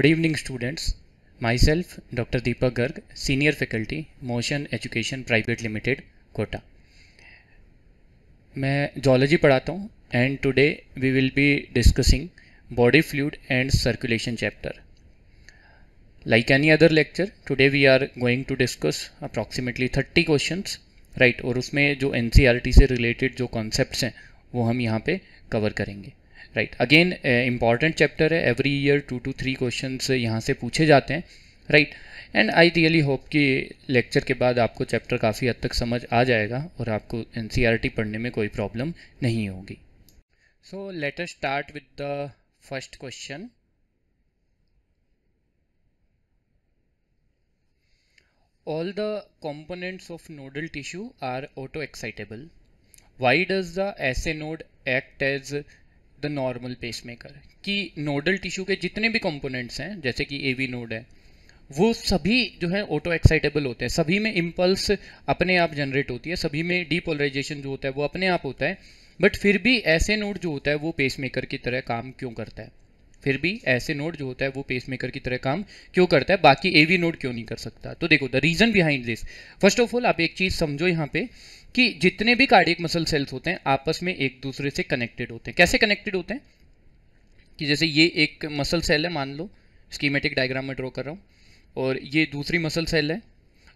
Good evening students myself doctor Deepak Garg senior faculty Motion Education Private Limited Kota मैं zoology पढ़ाता हूँ and today we will be discussing body fluid and circulation chapter like any other lecture today we are going to discuss approximately thirty question right और उसमें जो N C R T से related जो concept हैं वो हम यहाँ पर कवर करेंगे राइट अगेन इंपॉर्टेंट चैप्टर है every year to to three question यहाँ से पूछे जाते हैं right and I really hope कि लेक्चर के बाद आपको चैप्टर काफ़ी हद तक समझ आ जाएगा और आपको एन e पढ़ने में कोई प्रॉब्लम नहीं होगी so later start with the first question all the components of nodal tissue are autoexcitable. Why does the SA node act as the normal pacemaker कि नोडल टिश्यू के जितने भी कंपोनेंट्स हैं जैसे कि ए नोड है वो सभी जो है ऑटो एक्साइटेबल होते हैं सभी में इम्पल्स अपने आप जनरेट होती है सभी में डीपोलराइजेशन जो होता है वो अपने आप होता है बट फिर भी ऐसे नोड जो होता है वो पेसमेकर की तरह काम क्यों करता है फिर भी ऐसे नोड जो होता है वो पेसमेकर की तरह काम क्यों करता है बाकी ए नोड क्यों नहीं कर सकता तो देखो the reason behind this first of all आप एक चीज़ समझो यहाँ पे कि जितने भी कार्डियक मसल सेल्स होते हैं आपस में एक दूसरे से कनेक्टेड होते हैं कैसे कनेक्टेड होते हैं कि जैसे ये एक मसल सेल है मान लो स्कीमेटिक डायग्राम में ड्रॉ कर रहा हूँ और ये दूसरी मसल सेल है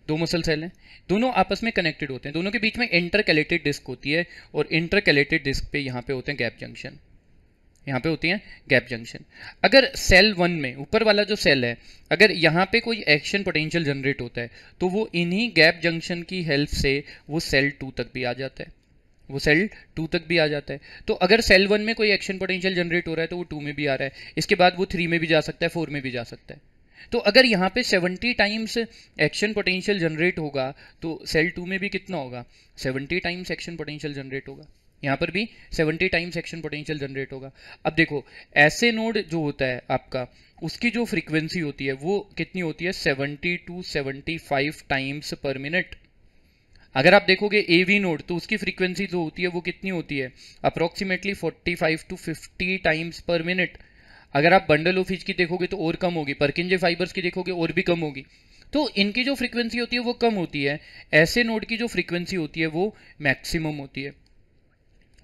दो मसल सेल हैं दोनों आपस में कनेक्टेड होते हैं दोनों के बीच में इंटरकैलेटेड डिस्क होती है और इंटरकैलेटेड डिस्क पे यहाँ पे होते हैं गैप जंक्शन यहाँ पे होती हैं गैप जंक्शन अगर सेल वन में ऊपर वाला जो सेल है अगर यहाँ पे कोई एक्शन पोटेंशियल जनरेट होता है तो वो इन्हीं गैप जंक्शन की हेल्प से वो सेल टू तक भी आ जाता है वो सेल टू तक भी आ जाता है तो अगर सेल वन में कोई एक्शन पोटेंशियल जनरेट हो रहा है तो वो टू में भी आ रहा है इसके बाद वो थ्री में भी जा सकता है फोर में भी जा सकता है तो अगर यहाँ पे 70 टाइम्स एक्शन पोटेंशियल जनरेट होगा तो सेल टू में भी कितना होगा 70 टाइम्स एक्शन पोटेंशियल जनरेट होगा यहाँ पर भी 70 टाइम्स एक्शन पोटेंशियल जनरेट होगा अब देखो ऐसे नोड जो होता है आपका उसकी जो फ्रीक्वेंसी होती है वो कितनी होती है 70 टू 75 टाइम्स पर मिनट अगर आप देखोगे ए वी नोड तो उसकी फ्रीक्वेंसी जो होती है वो कितनी होती है अप्रोक्सीमेटली 45 टू 50 टाइम्स पर मिनट अगर आप बंडल ऑफिज की देखोगे तो और कम होगी परकिंजे फाइबर्स की देखोगे और भी कम होगी तो इनकी जो फ्रीक्वेंसी होती है वो कम होती है ऐसे नोड की जो फ्रीक्वेंसी होती है वो मैक्सिमम होती है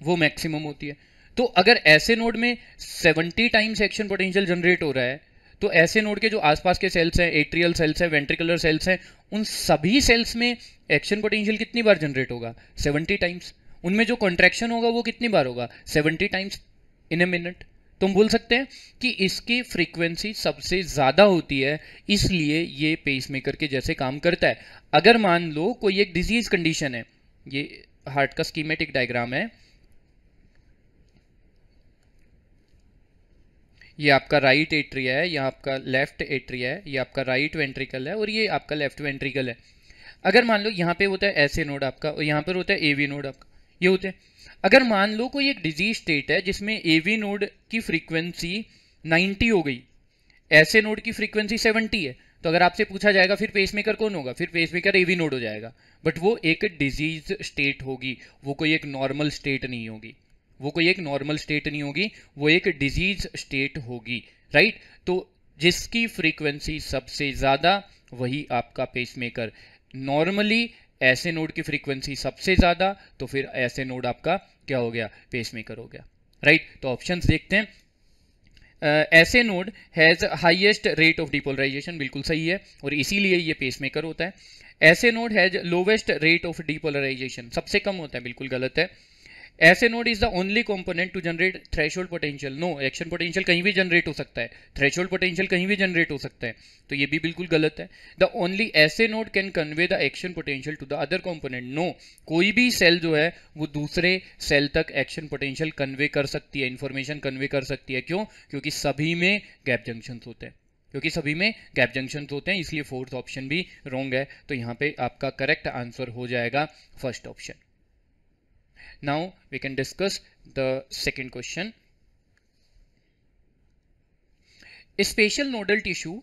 वो मैक्सिमम होती है तो अगर ऐसे नोड में 70 टाइम्स एक्शन पोटेंशियल जनरेट हो रहा है तो ऐसे नोड के जो आसपास के सेल्स हैं एट्रियल सेल्स हैं वेंट्रिकुलर सेल्स हैं उन सभी सेल्स में एक्शन पोटेंशियल कितनी बार जनरेट होगा 70 टाइम्स उनमें जो कॉन्ट्रैक्शन होगा वो कितनी बार होगा 70 टाइम्स इन ए मिनट तो हम बोल सकते हैं कि इसकी फ्रीक्वेंसी सबसे ज़्यादा होती है इसलिए ये पेस मेकर के जैसे काम करता है अगर मान लो कोई एक डिजीज़ कंडीशन है ये हार्ट का स्कीमेटिक डायग्राम है ये आपका राइट एट्रिया है यह आपका लेफ्ट एट्रिया है ये आपका राइट वेंट्रिकल है और ये आपका लेफ्ट वेंट्रिकल है अगर मान लो यहाँ पे होता है ऐसे नोड आपका और यहाँ पर होता है एवी नोड आपका ये होते हैं अगर मान लो कोई एक डिजीज स्टेट है जिसमें एवी नोड की फ्रीक्वेंसी 90 हो गई ऐसे नोड की फ्रीक्वेंसी 70 है तो अगर आपसे पूछा जाएगा फिर पेसमेकर कौन होगा फिर पेसमेकर एवी नोड हो जाएगा बट वो एक डिजीज स्टेट होगी वो कोई एक नॉर्मल स्टेट नहीं होगी वो कोई एक नॉर्मल स्टेट नहीं होगी वो एक डिजीज स्टेट होगी राइट तो जिसकी फ्रीक्वेंसी सबसे ज़्यादा वही आपका पेसमेकर नॉर्मली ऐसे नोड की फ्रीक्वेंसी सबसे ज़्यादा तो फिर ऐसे नोड आपका क्या हो गया पेसमेकर हो गया राइट तो ऑप्शंस देखते हैं SA node has highest rate of depolarization बिल्कुल सही है और इसीलिए ये पेसमेकर होता है SA node has lowest rate of depolarization सबसे कम होता है बिल्कुल गलत है SA node is the only component to generate hold potential no action potential कहीं भी जनरेट हो सकता है होल्ड पोटेंशियल कहीं भी जनरेट हो सकता है तो ये भी बिल्कुल गलत है the only SA node can convey the action potential to the other component no कोई भी सेल जो है वो दूसरे सेल तक एक्शन पोटेंशियल कन्वे कर सकती है इन्फॉर्मेशन कन्वे कर सकती है क्यों क्योंकि सभी में गैप जंक्शन होते हैं क्योंकि सभी में गैप जंक्शन होते हैं इसलिए फोर्थ ऑप्शन भी रॉन्ग है तो यहाँ पे आपका करेक्ट आंसर हो जाएगा first option now we can discuss the second question a special nodal tissue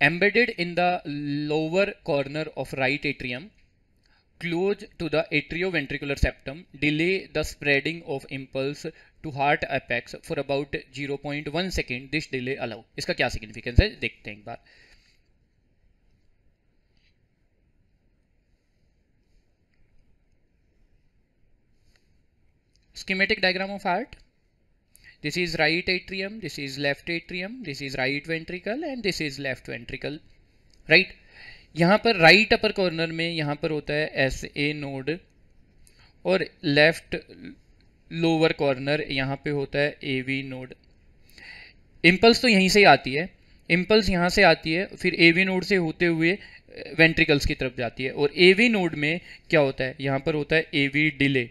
embedded in the lower corner of right atrium close to the atrioventricular septum delay the spreading of impulse to heart apex for about 0.1 second this delay allow iska kya significance hai dekhte hain ek बार schematic diagram of heart this is right atrium this is left atrium this is right ventricle and this is left ventricle right यहाँ पर right upper corner में यहाँ पर होता है SA A node और left lower corner यहाँ पे होता है ए वी नोड इम्पल्स तो यहीं से ही आती है इम्पल्स यहाँ से आती है फिर ए वी नोड से होते हुए वेंट्रिकल्स की तरफ जाती है और ए वी नोड में क्या होता है यहाँ पर होता है ए वी डिले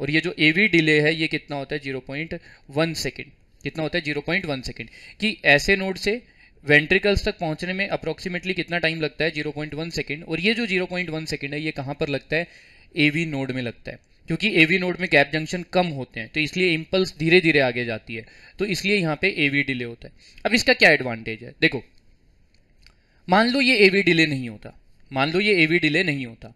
और ये जो ए वी डिले है ये कितना होता है जीरो पॉइंट वन सेकेंड कितना होता है जीरो पॉइंट वन सेकेंड कि ऐसे नोड से वेंट्रिकल्स तक पहुंचने में अप्रोक्सीमेटली कितना टाइम लगता है जीरो पॉइंट वन सेकेंड और ये जो जीरो पॉइंट वन सेकेंड है ये कहाँ पर लगता है ए वी नोड में लगता है क्योंकि एवी नोड में गैप जंक्शन कम होते हैं तो इसलिए इम्पल्स धीरे धीरे आगे जाती है तो इसलिए यहाँ पे एवी डिले होता है अब इसका क्या एडवांटेज है देखो मान लो ये एवी डिले नहीं होता मान लो ये एवी डिले नहीं होता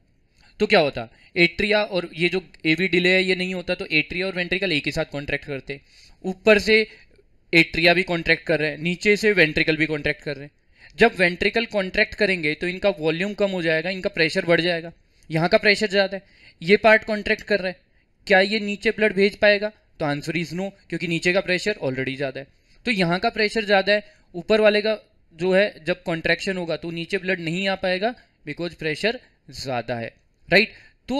तो क्या होता एट्रिया और ये जो एवी डिले है ये नहीं होता तो एट्रिया और वेंट्रिकल एक ही साथ कॉन्ट्रैक्ट करते ऊपर से एट्रिया भी कॉन्ट्रैक्ट कर रहे हैं नीचे से वेंट्रिकल भी कॉन्ट्रैक्ट कर रहे हैं जब वेंट्रिकल कॉन्ट्रैक्ट करेंगे तो इनका वॉल्यूम कम हो जाएगा इनका प्रेशर बढ़ जाएगा यहाँ का प्रेशर ज़्यादा है ये पार्ट कॉन्ट्रैक्ट कर रहा है क्या ये नीचे ब्लड भेज पाएगा तो आंसर इज नो क्योंकि नीचे का प्रेशर ऑलरेडी ज़्यादा है तो यहाँ का प्रेशर ज़्यादा है ऊपर वाले का जो है जब कॉन्ट्रैक्शन होगा तो नीचे ब्लड नहीं आ पाएगा बिकॉज प्रेशर ज़्यादा है राइट तो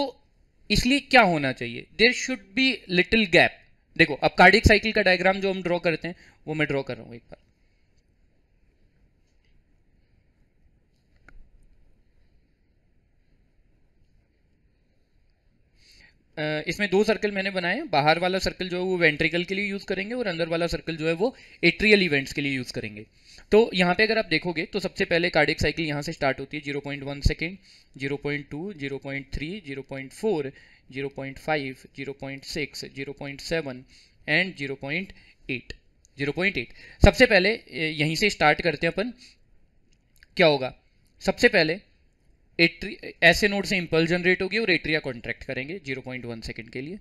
इसलिए क्या होना चाहिए there should be little gap देखो अब कार्डिक साइकिल का डायग्राम जो हम ड्रॉ करते हैं वो मैं ड्रॉ कर रहा हूँ एक बार इसमें दो सर्कल मैंने बनाए हैं बाहर वाला सर्कल जो है वो वेंट्रिकल के लिए यूज़ करेंगे और अंदर वाला सर्कल जो है वो एट्रियल इवेंट्स के लिए यूज़ करेंगे तो यहाँ पे अगर आप देखोगे तो सबसे पहले कार्डिक साइकिल यहाँ से स्टार्ट होती है 0.1 second zero zero zero zero point point point point two three four five zero point six zero point seven and zero zero point eight point eight सबसे पहले यहीं से स्टार्ट करते हैं अपन क्या होगा सबसे पहले एट्री ऐसे नोड से इंपल्स जनरेट होगी और एट्रिया कॉन्ट्रैक्ट करेंगे 0.1 सेकंड के लिए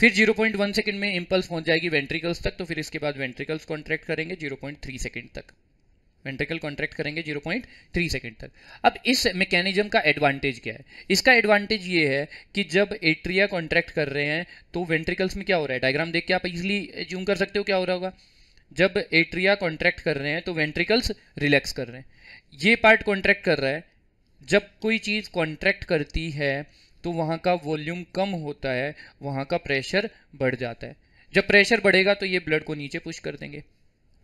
फिर 0.1 सेकेंड में इम्पल्स पहुंच जाएगी वेंट्रिकल्स तक तो फिर इसके बाद वेंट्रिकल्स कॉन्ट्रैक्ट करेंगे 0.3 सेकंड तक वेंट्रिकल कॉन्ट्रैक्ट करेंगे 0.3 सेकंड तक अब इस मैकेनिज्म का एडवांटेज क्या है इसका एडवांटेज ये है कि जब एट्रिया कॉन्ट्रैक्ट कर रहे हैं तो वेंट्रिकल्स में क्या हो रहा है डायग्राम देख के आप इजिली ज्यूम कर सकते हो क्या हो रहा होगा जब एट्रिया कॉन्ट्रैक्ट कर रहे हैं तो वेंट्रिकल्स रिलैक्स कर रहे हैं ये पार्ट कॉन्ट्रैक्ट कर रहा है जब कोई चीज़ कॉन्ट्रैक्ट करती है तो वहाँ का वॉल्यूम कम होता है वहाँ का प्रेशर बढ़ जाता है जब प्रेशर बढ़ेगा तो ये ब्लड को नीचे पुश कर देंगे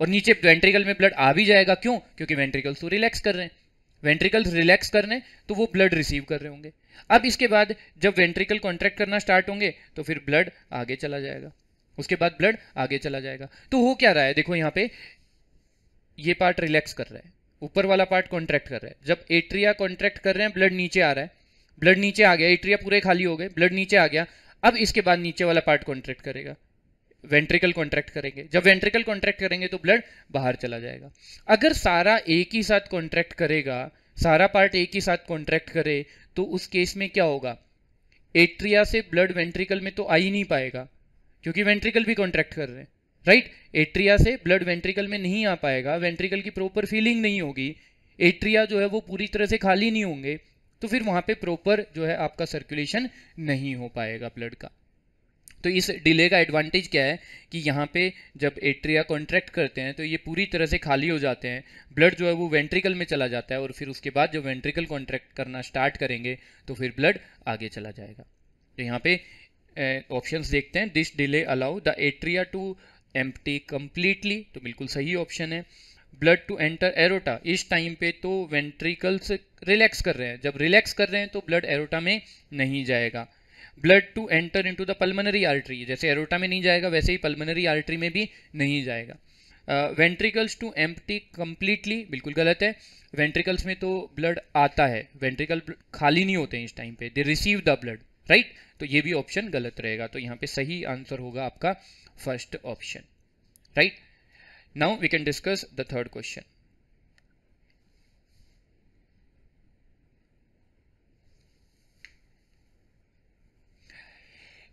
और नीचे वेंट्रिकल में ब्लड आ भी जाएगा क्यों क्योंकि वेंट्रिकल्स तो रिलैक्स कर रहे हैं वेंट्रिकल्स रिलैक्स कर रहे हैं तो वो ब्लड रिसीव कर रहे होंगे अब इसके बाद जब वेंट्रिकल कॉन्ट्रैक्ट करना स्टार्ट होंगे तो फिर ब्लड आगे चला जाएगा उसके बाद ब्लड आगे चला जाएगा तो हो क्या रहा है देखो यहाँ पे ये पार्ट रिलैक्स कर रहा है ऊपर वाला पार्ट कॉन्ट्रैक्ट कर रहा है जब एट्रिया कॉन्ट्रैक्ट कर रहे हैं ब्लड नीचे आ रहा है ब्लड नीचे आ गया एट्रिया पूरे खाली हो गए ब्लड नीचे आ गया अब इसके बाद नीचे वाला पार्ट कॉन्ट्रैक्ट करेगा वेंट्रिकल कॉन्ट्रैक्ट करेंगे जब वेंट्रिकल कॉन्ट्रैक्ट करेंगे तो ब्लड बाहर चला जाएगा अगर सारा एक ही साथ कॉन्ट्रैक्ट करेगा सारा पार्ट एक ही साथ कॉन्ट्रैक्ट करे तो उस केस में क्या होगा एट्रिया से ब्लड वेंट्रिकल में तो आ ही नहीं पाएगा क्योंकि वेंट्रिकल भी कॉन्ट्रैक्ट कर रहे हैं राइट right? एट्रिया से ब्लड वेंट्रिकल में नहीं आ पाएगा वेंट्रिकल की प्रॉपर फीलिंग नहीं होगी एट्रिया जो है वो पूरी तरह से खाली नहीं होंगे तो फिर वहां पे प्रॉपर जो है आपका सर्कुलेशन नहीं हो पाएगा ब्लड का तो इस डिले का एडवांटेज क्या है कि यहाँ पे जब एट्रिया कॉन्ट्रैक्ट करते हैं तो ये पूरी तरह से खाली हो जाते हैं ब्लड जो है वो वेंट्रिकल में चला जाता है और फिर उसके बाद जब वेंट्रिकल कॉन्ट्रैक्ट करना स्टार्ट करेंगे तो फिर ब्लड आगे चला जाएगा तो यहाँ पे ऑप्शंस देखते हैं this delay allow the atria to empty completely तो बिल्कुल सही ऑप्शन है ब्लड टू एंटर एरोटा इस टाइम पे तो वेंट्रिकल्स रिलैक्स कर रहे हैं जब रिलैक्स कर रहे हैं तो ब्लड एरोटा में नहीं जाएगा blood to enter into the pulmonary artery जैसे एरोटा में नहीं जाएगा वैसे ही पल्मनरी आर्टरी में भी नहीं जाएगा वेंट्रिकल्स टू एम्प्टी कम्प्लीटली बिल्कुल गलत है वेंट्रिकल्स में तो ब्लड आता है वेंट्रिकल खाली नहीं होते हैं इस टाइम पे they receive the blood right तो ये भी ऑप्शन गलत रहेगा तो यहाँ पे सही आंसर होगा आपका first option right now we can discuss the third question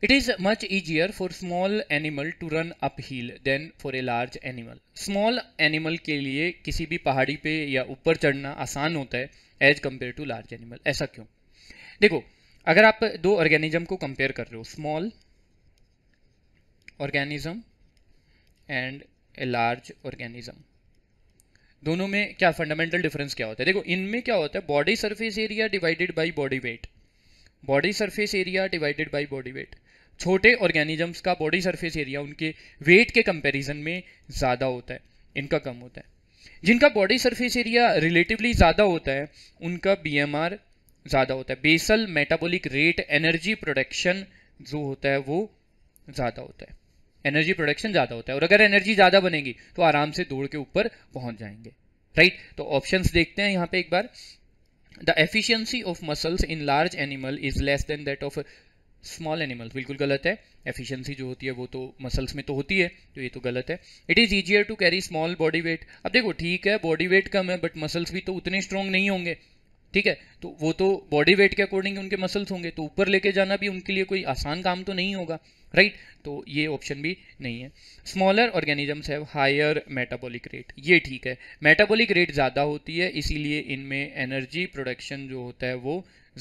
It is much easier for small animal to run uphill than for a large animal. Small animal ke liye kisi bhi pahadi pe ya upar chadhna aasan hota hai as compared to large animal aisa kyun dekho agar aap do organism ko compare kar rahe ho small organism and a large organism दोनों में क्या fundamental difference क्या होता है देखो इनमें क्या होता है body surface area divided by body weight body surface area divided by body weight छोटे ऑर्गेनिजम्स का बॉडी सरफेस एरिया उनके वेट के कंपेरिजन में ज़्यादा होता है इनका कम होता है जिनका बॉडी सरफेस एरिया रिलेटिवली ज़्यादा होता है उनका बी ज़्यादा होता है basal metabolic rate energy production जो होता है वो ज़्यादा होता है एनर्जी प्रोडक्शन ज़्यादा होता है और अगर एनर्जी ज़्यादा बनेगी तो आराम से दौड़ के ऊपर पहुंच जाएंगे राइट तो ऑप्शन देखते हैं यहाँ पे एक बार the efficiency of muscles in large animal is less than that of small animals बिल्कुल गलत है एफिशिएंसी जो होती है वो तो मसल्स में तो होती है तो ये तो गलत है it is easier to carry small body weight अब देखो ठीक है बॉडी वेट कम है बट मसल्स भी तो उतने स्ट्रॉन्ग नहीं होंगे ठीक है तो वो तो बॉडी वेट के अकॉर्डिंग उनके मसल्स होंगे तो ऊपर लेके जाना भी उनके लिए कोई आसान काम तो नहीं होगा राइट तो ये ऑप्शन भी नहीं है smaller organisms have higher metabolic rate ये ठीक है मेटाबॉलिक रेट ज़्यादा होती है इसीलिए इनमें एनर्जी प्रोडक्शन जो होता है वो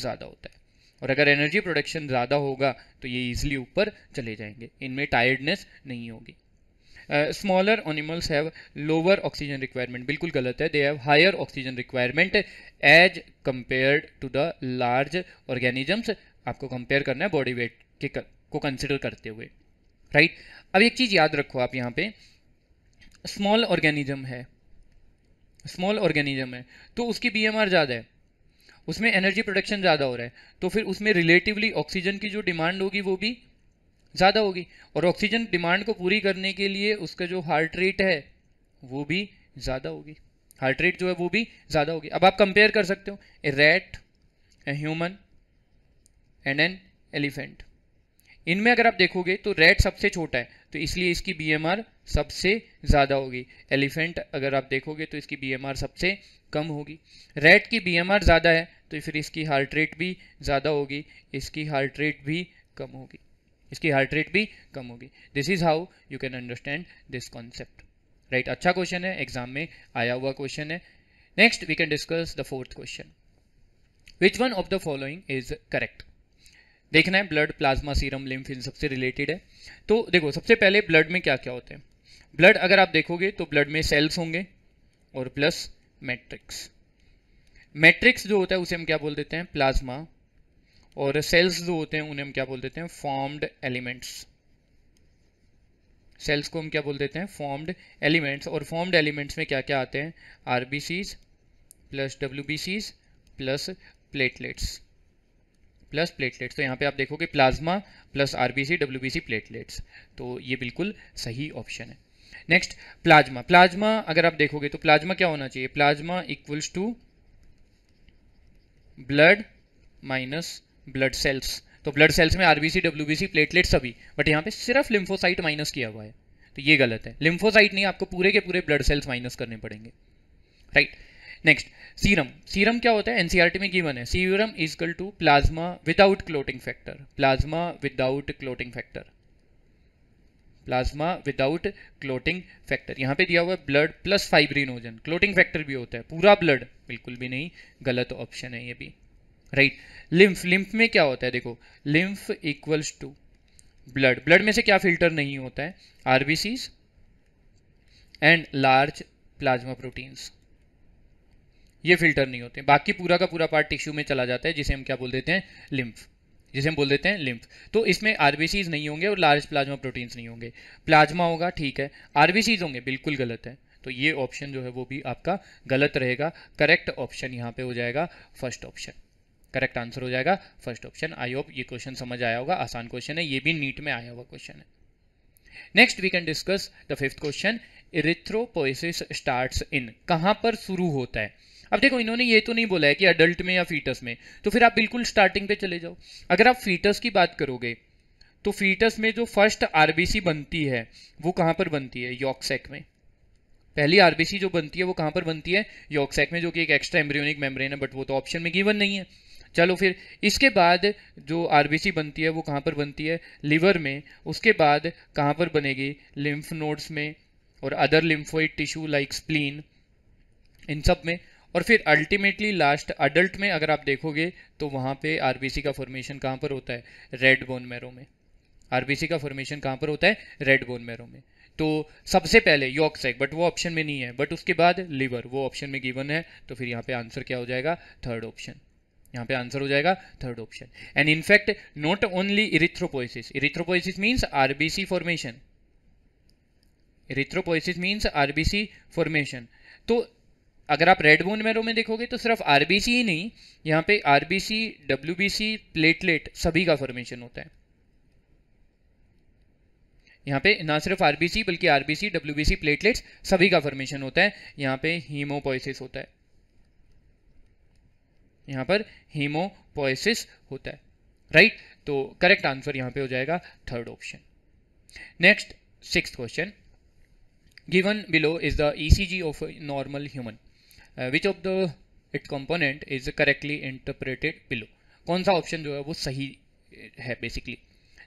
ज़्यादा होता है और अगर एनर्जी प्रोडक्शन ज़्यादा होगा तो ये ईजिली ऊपर चले जाएंगे इनमें टायर्डनेस नहीं होगी smaller animals have lower oxygen requirement बिल्कुल गलत है they have higher oxygen requirement as compared to the large organisms आपको कंपेयर करना है बॉडी वेट के कर, को कंसिडर करते हुए राइट right? अब एक चीज़ याद रखो आप यहाँ पे स्मॉल ऑर्गेनिज्म है स्मॉल ऑर्गेनिज्म है तो उसकी बी ज़्यादा है उसमें एनर्जी प्रोडक्शन ज़्यादा हो रहा है तो फिर उसमें रिलेटिवली ऑक्सीजन की जो डिमांड होगी वो भी ज़्यादा होगी और ऑक्सीजन डिमांड को पूरी करने के लिए उसका जो हार्ट रेट है वो भी ज़्यादा होगी हार्ट रेट जो है वो भी ज़्यादा होगी अब आप कंपेयर कर सकते हो a rat a human and an elephant इनमें अगर आप देखोगे तो रेड सबसे छोटा है तो इसलिए इसकी बीएमआर सबसे ज़्यादा होगी एलिफेंट अगर आप देखोगे तो इसकी बीएमआर सबसे कम होगी रेड की बीएमआर ज़्यादा है तो फिर इसकी हार्ट रेट भी ज़्यादा होगी इसकी हार्ट रेट भी कम होगी इसकी हार्ट रेट भी कम होगी this is how you can understand this concept right अच्छा क्वेश्चन है एग्जाम में आया हुआ क्वेश्चन है next we can discuss the fourth question which one of the following is correct देखना है ब्लड प्लाज्मा सीरम लिम्फ इन सबसे रिलेटेड है तो देखो सबसे पहले ब्लड में क्या क्या होते हैं ब्लड अगर आप देखोगे तो ब्लड में सेल्स होंगे और प्लस मैट्रिक्स मैट्रिक्स जो होता है उसे हम क्या बोल देते हैं प्लाज्मा और सेल्स जो होते हैं उन्हें हम क्या बोल देते हैं फॉर्म्ड एलिमेंट्स सेल्स को हम क्या बोल देते हैं फॉर्म्ड एलिमेंट्स और फॉर्म्ड एलिमेंट्स में क्या क्या आते हैं R B Cs plus W B Cs plus platelets plus platelets तो यहाँ पे आप देखोगे plasma plus R B C W B C platelets तो ये बिल्कुल सही ऑप्शन है नेक्स्ट प्लाज्मा प्लाज्मा अगर आप देखोगे तो प्लाज्मा क्या होना चाहिए plasma equals to blood minus blood cells तो ब्लड सेल्स में आरबीसी डब्ल्यूबीसी प्लेटलेट सभी बट यहाँ पे सिर्फ लिम्फोसाइट माइनस किया हुआ है तो ये गलत है लिम्फोसाइट नहीं आपको पूरे के पूरे ब्लड सेल्स माइनस करने पड़ेंगे राइट नेक्स्ट सीरम सीरम क्या होता है एनसीआरटी e में गिवन है serum equal to plasma without clotting factor plasma without clotting factor plasma without clotting factor यहाँ पे दिया हुआ है blood plus fibrinogen clotting factor भी होता है पूरा ब्लड बिल्कुल भी नहीं गलत ऑप्शन है ये भी राइट लिम्फ लिम्फ में क्या होता है देखो lymph equals to blood blood में से क्या फिल्टर नहीं होता है RBCs and large plasma proteins ये फिल्टर नहीं होते बाकी पूरा का पूरा पार्ट टिश्यू में चला जाता है जिसे हम क्या बोल देते हैं लिम्फ जिसे हम बोल देते हैं लिम्फ तो इसमें आरबीसीज नहीं होंगे और लार्ज प्लाज्मा प्रोटीन्स नहीं होंगे प्लाज्मा होगा ठीक है आरबीसीज होंगे बिल्कुल गलत है तो ये ऑप्शन जो है वो भी आपका गलत रहेगा करेक्ट ऑप्शन यहाँ पे हो जाएगा फर्स्ट ऑप्शन करेक्ट आंसर हो जाएगा फर्स्ट ऑप्शन आई होप ये क्वेश्चन समझ आया होगा आसान क्वेश्चन है ये भी नीट में आया हुआ क्वेश्चन है next we can discuss the fifth question erythropoiesis starts in कहां पर शुरू होता है अब देखो इन्होंने ये तो नहीं बोला है कि अडल्ट में या फीटस में तो फिर आप बिल्कुल स्टार्टिंग पे चले जाओ अगर आप फीटस की बात करोगे तो फीटस में जो फर्स्ट आरबीसी बनती है वो कहां पर बनती है यॉक्सैक में पहली आरबीसी जो बनती है वो कहां पर बनती है यॉक्सैक में जो कि एक एक्स्ट्रा एम्ब्रियोनिक मेम्ब्रेन है बट वो तो ऑप्शन में गिवन नहीं है चलो फिर इसके बाद जो आरबीसी बनती है वो कहाँ पर बनती है लिवर में उसके बाद कहाँ पर बनेगी लिम्फ नोड्स में और other lymphoid tissue like spleen इन सब में और फिर अल्टीमेटली लास्ट अडल्ट में अगर आप देखोगे तो वहाँ पे आरबीसी का फॉर्मेशन कहाँ पर होता है रेड बोन मैरो में आरबीसी का फॉर्मेशन कहाँ पर होता है रेड बोन मैरो में तो सबसे पहले यॉक बट वो ऑप्शन में नहीं है बट उसके बाद लिवर वो ऑप्शन में गिवन है तो फिर यहाँ पे आंसर क्या हो जाएगा थर्ड ऑप्शन यहाँ पे आंसर हो जाएगा third option and in fact not only erythropoiesis erythropoiesis means RBC formation erythropoiesis means RBC formation तो अगर आप रेड बोन मैरो में देखोगे तो सिर्फ आरबीसी ही नहीं यहाँ पे आरबीसी डब्ल्यूबीसी प्लेटलेट सभी का फॉर्मेशन होता है यहाँ पे ना सिर्फ आरबीसी बल्कि आरबीसी डब्ल्यूबीसी प्लेटलेट्स सभी का फॉर्मेशन होता है यहाँ पे हीमोपोइसिस होता है यहाँ पर हीमोपोइसिस होता है राइट right? तो करेक्ट आंसर यहाँ पे हो जाएगा third option next six question given below is the ECG of normal human which of the it component is correctly interpreted below कौन सा ऑप्शन जो है वो सही है बेसिकली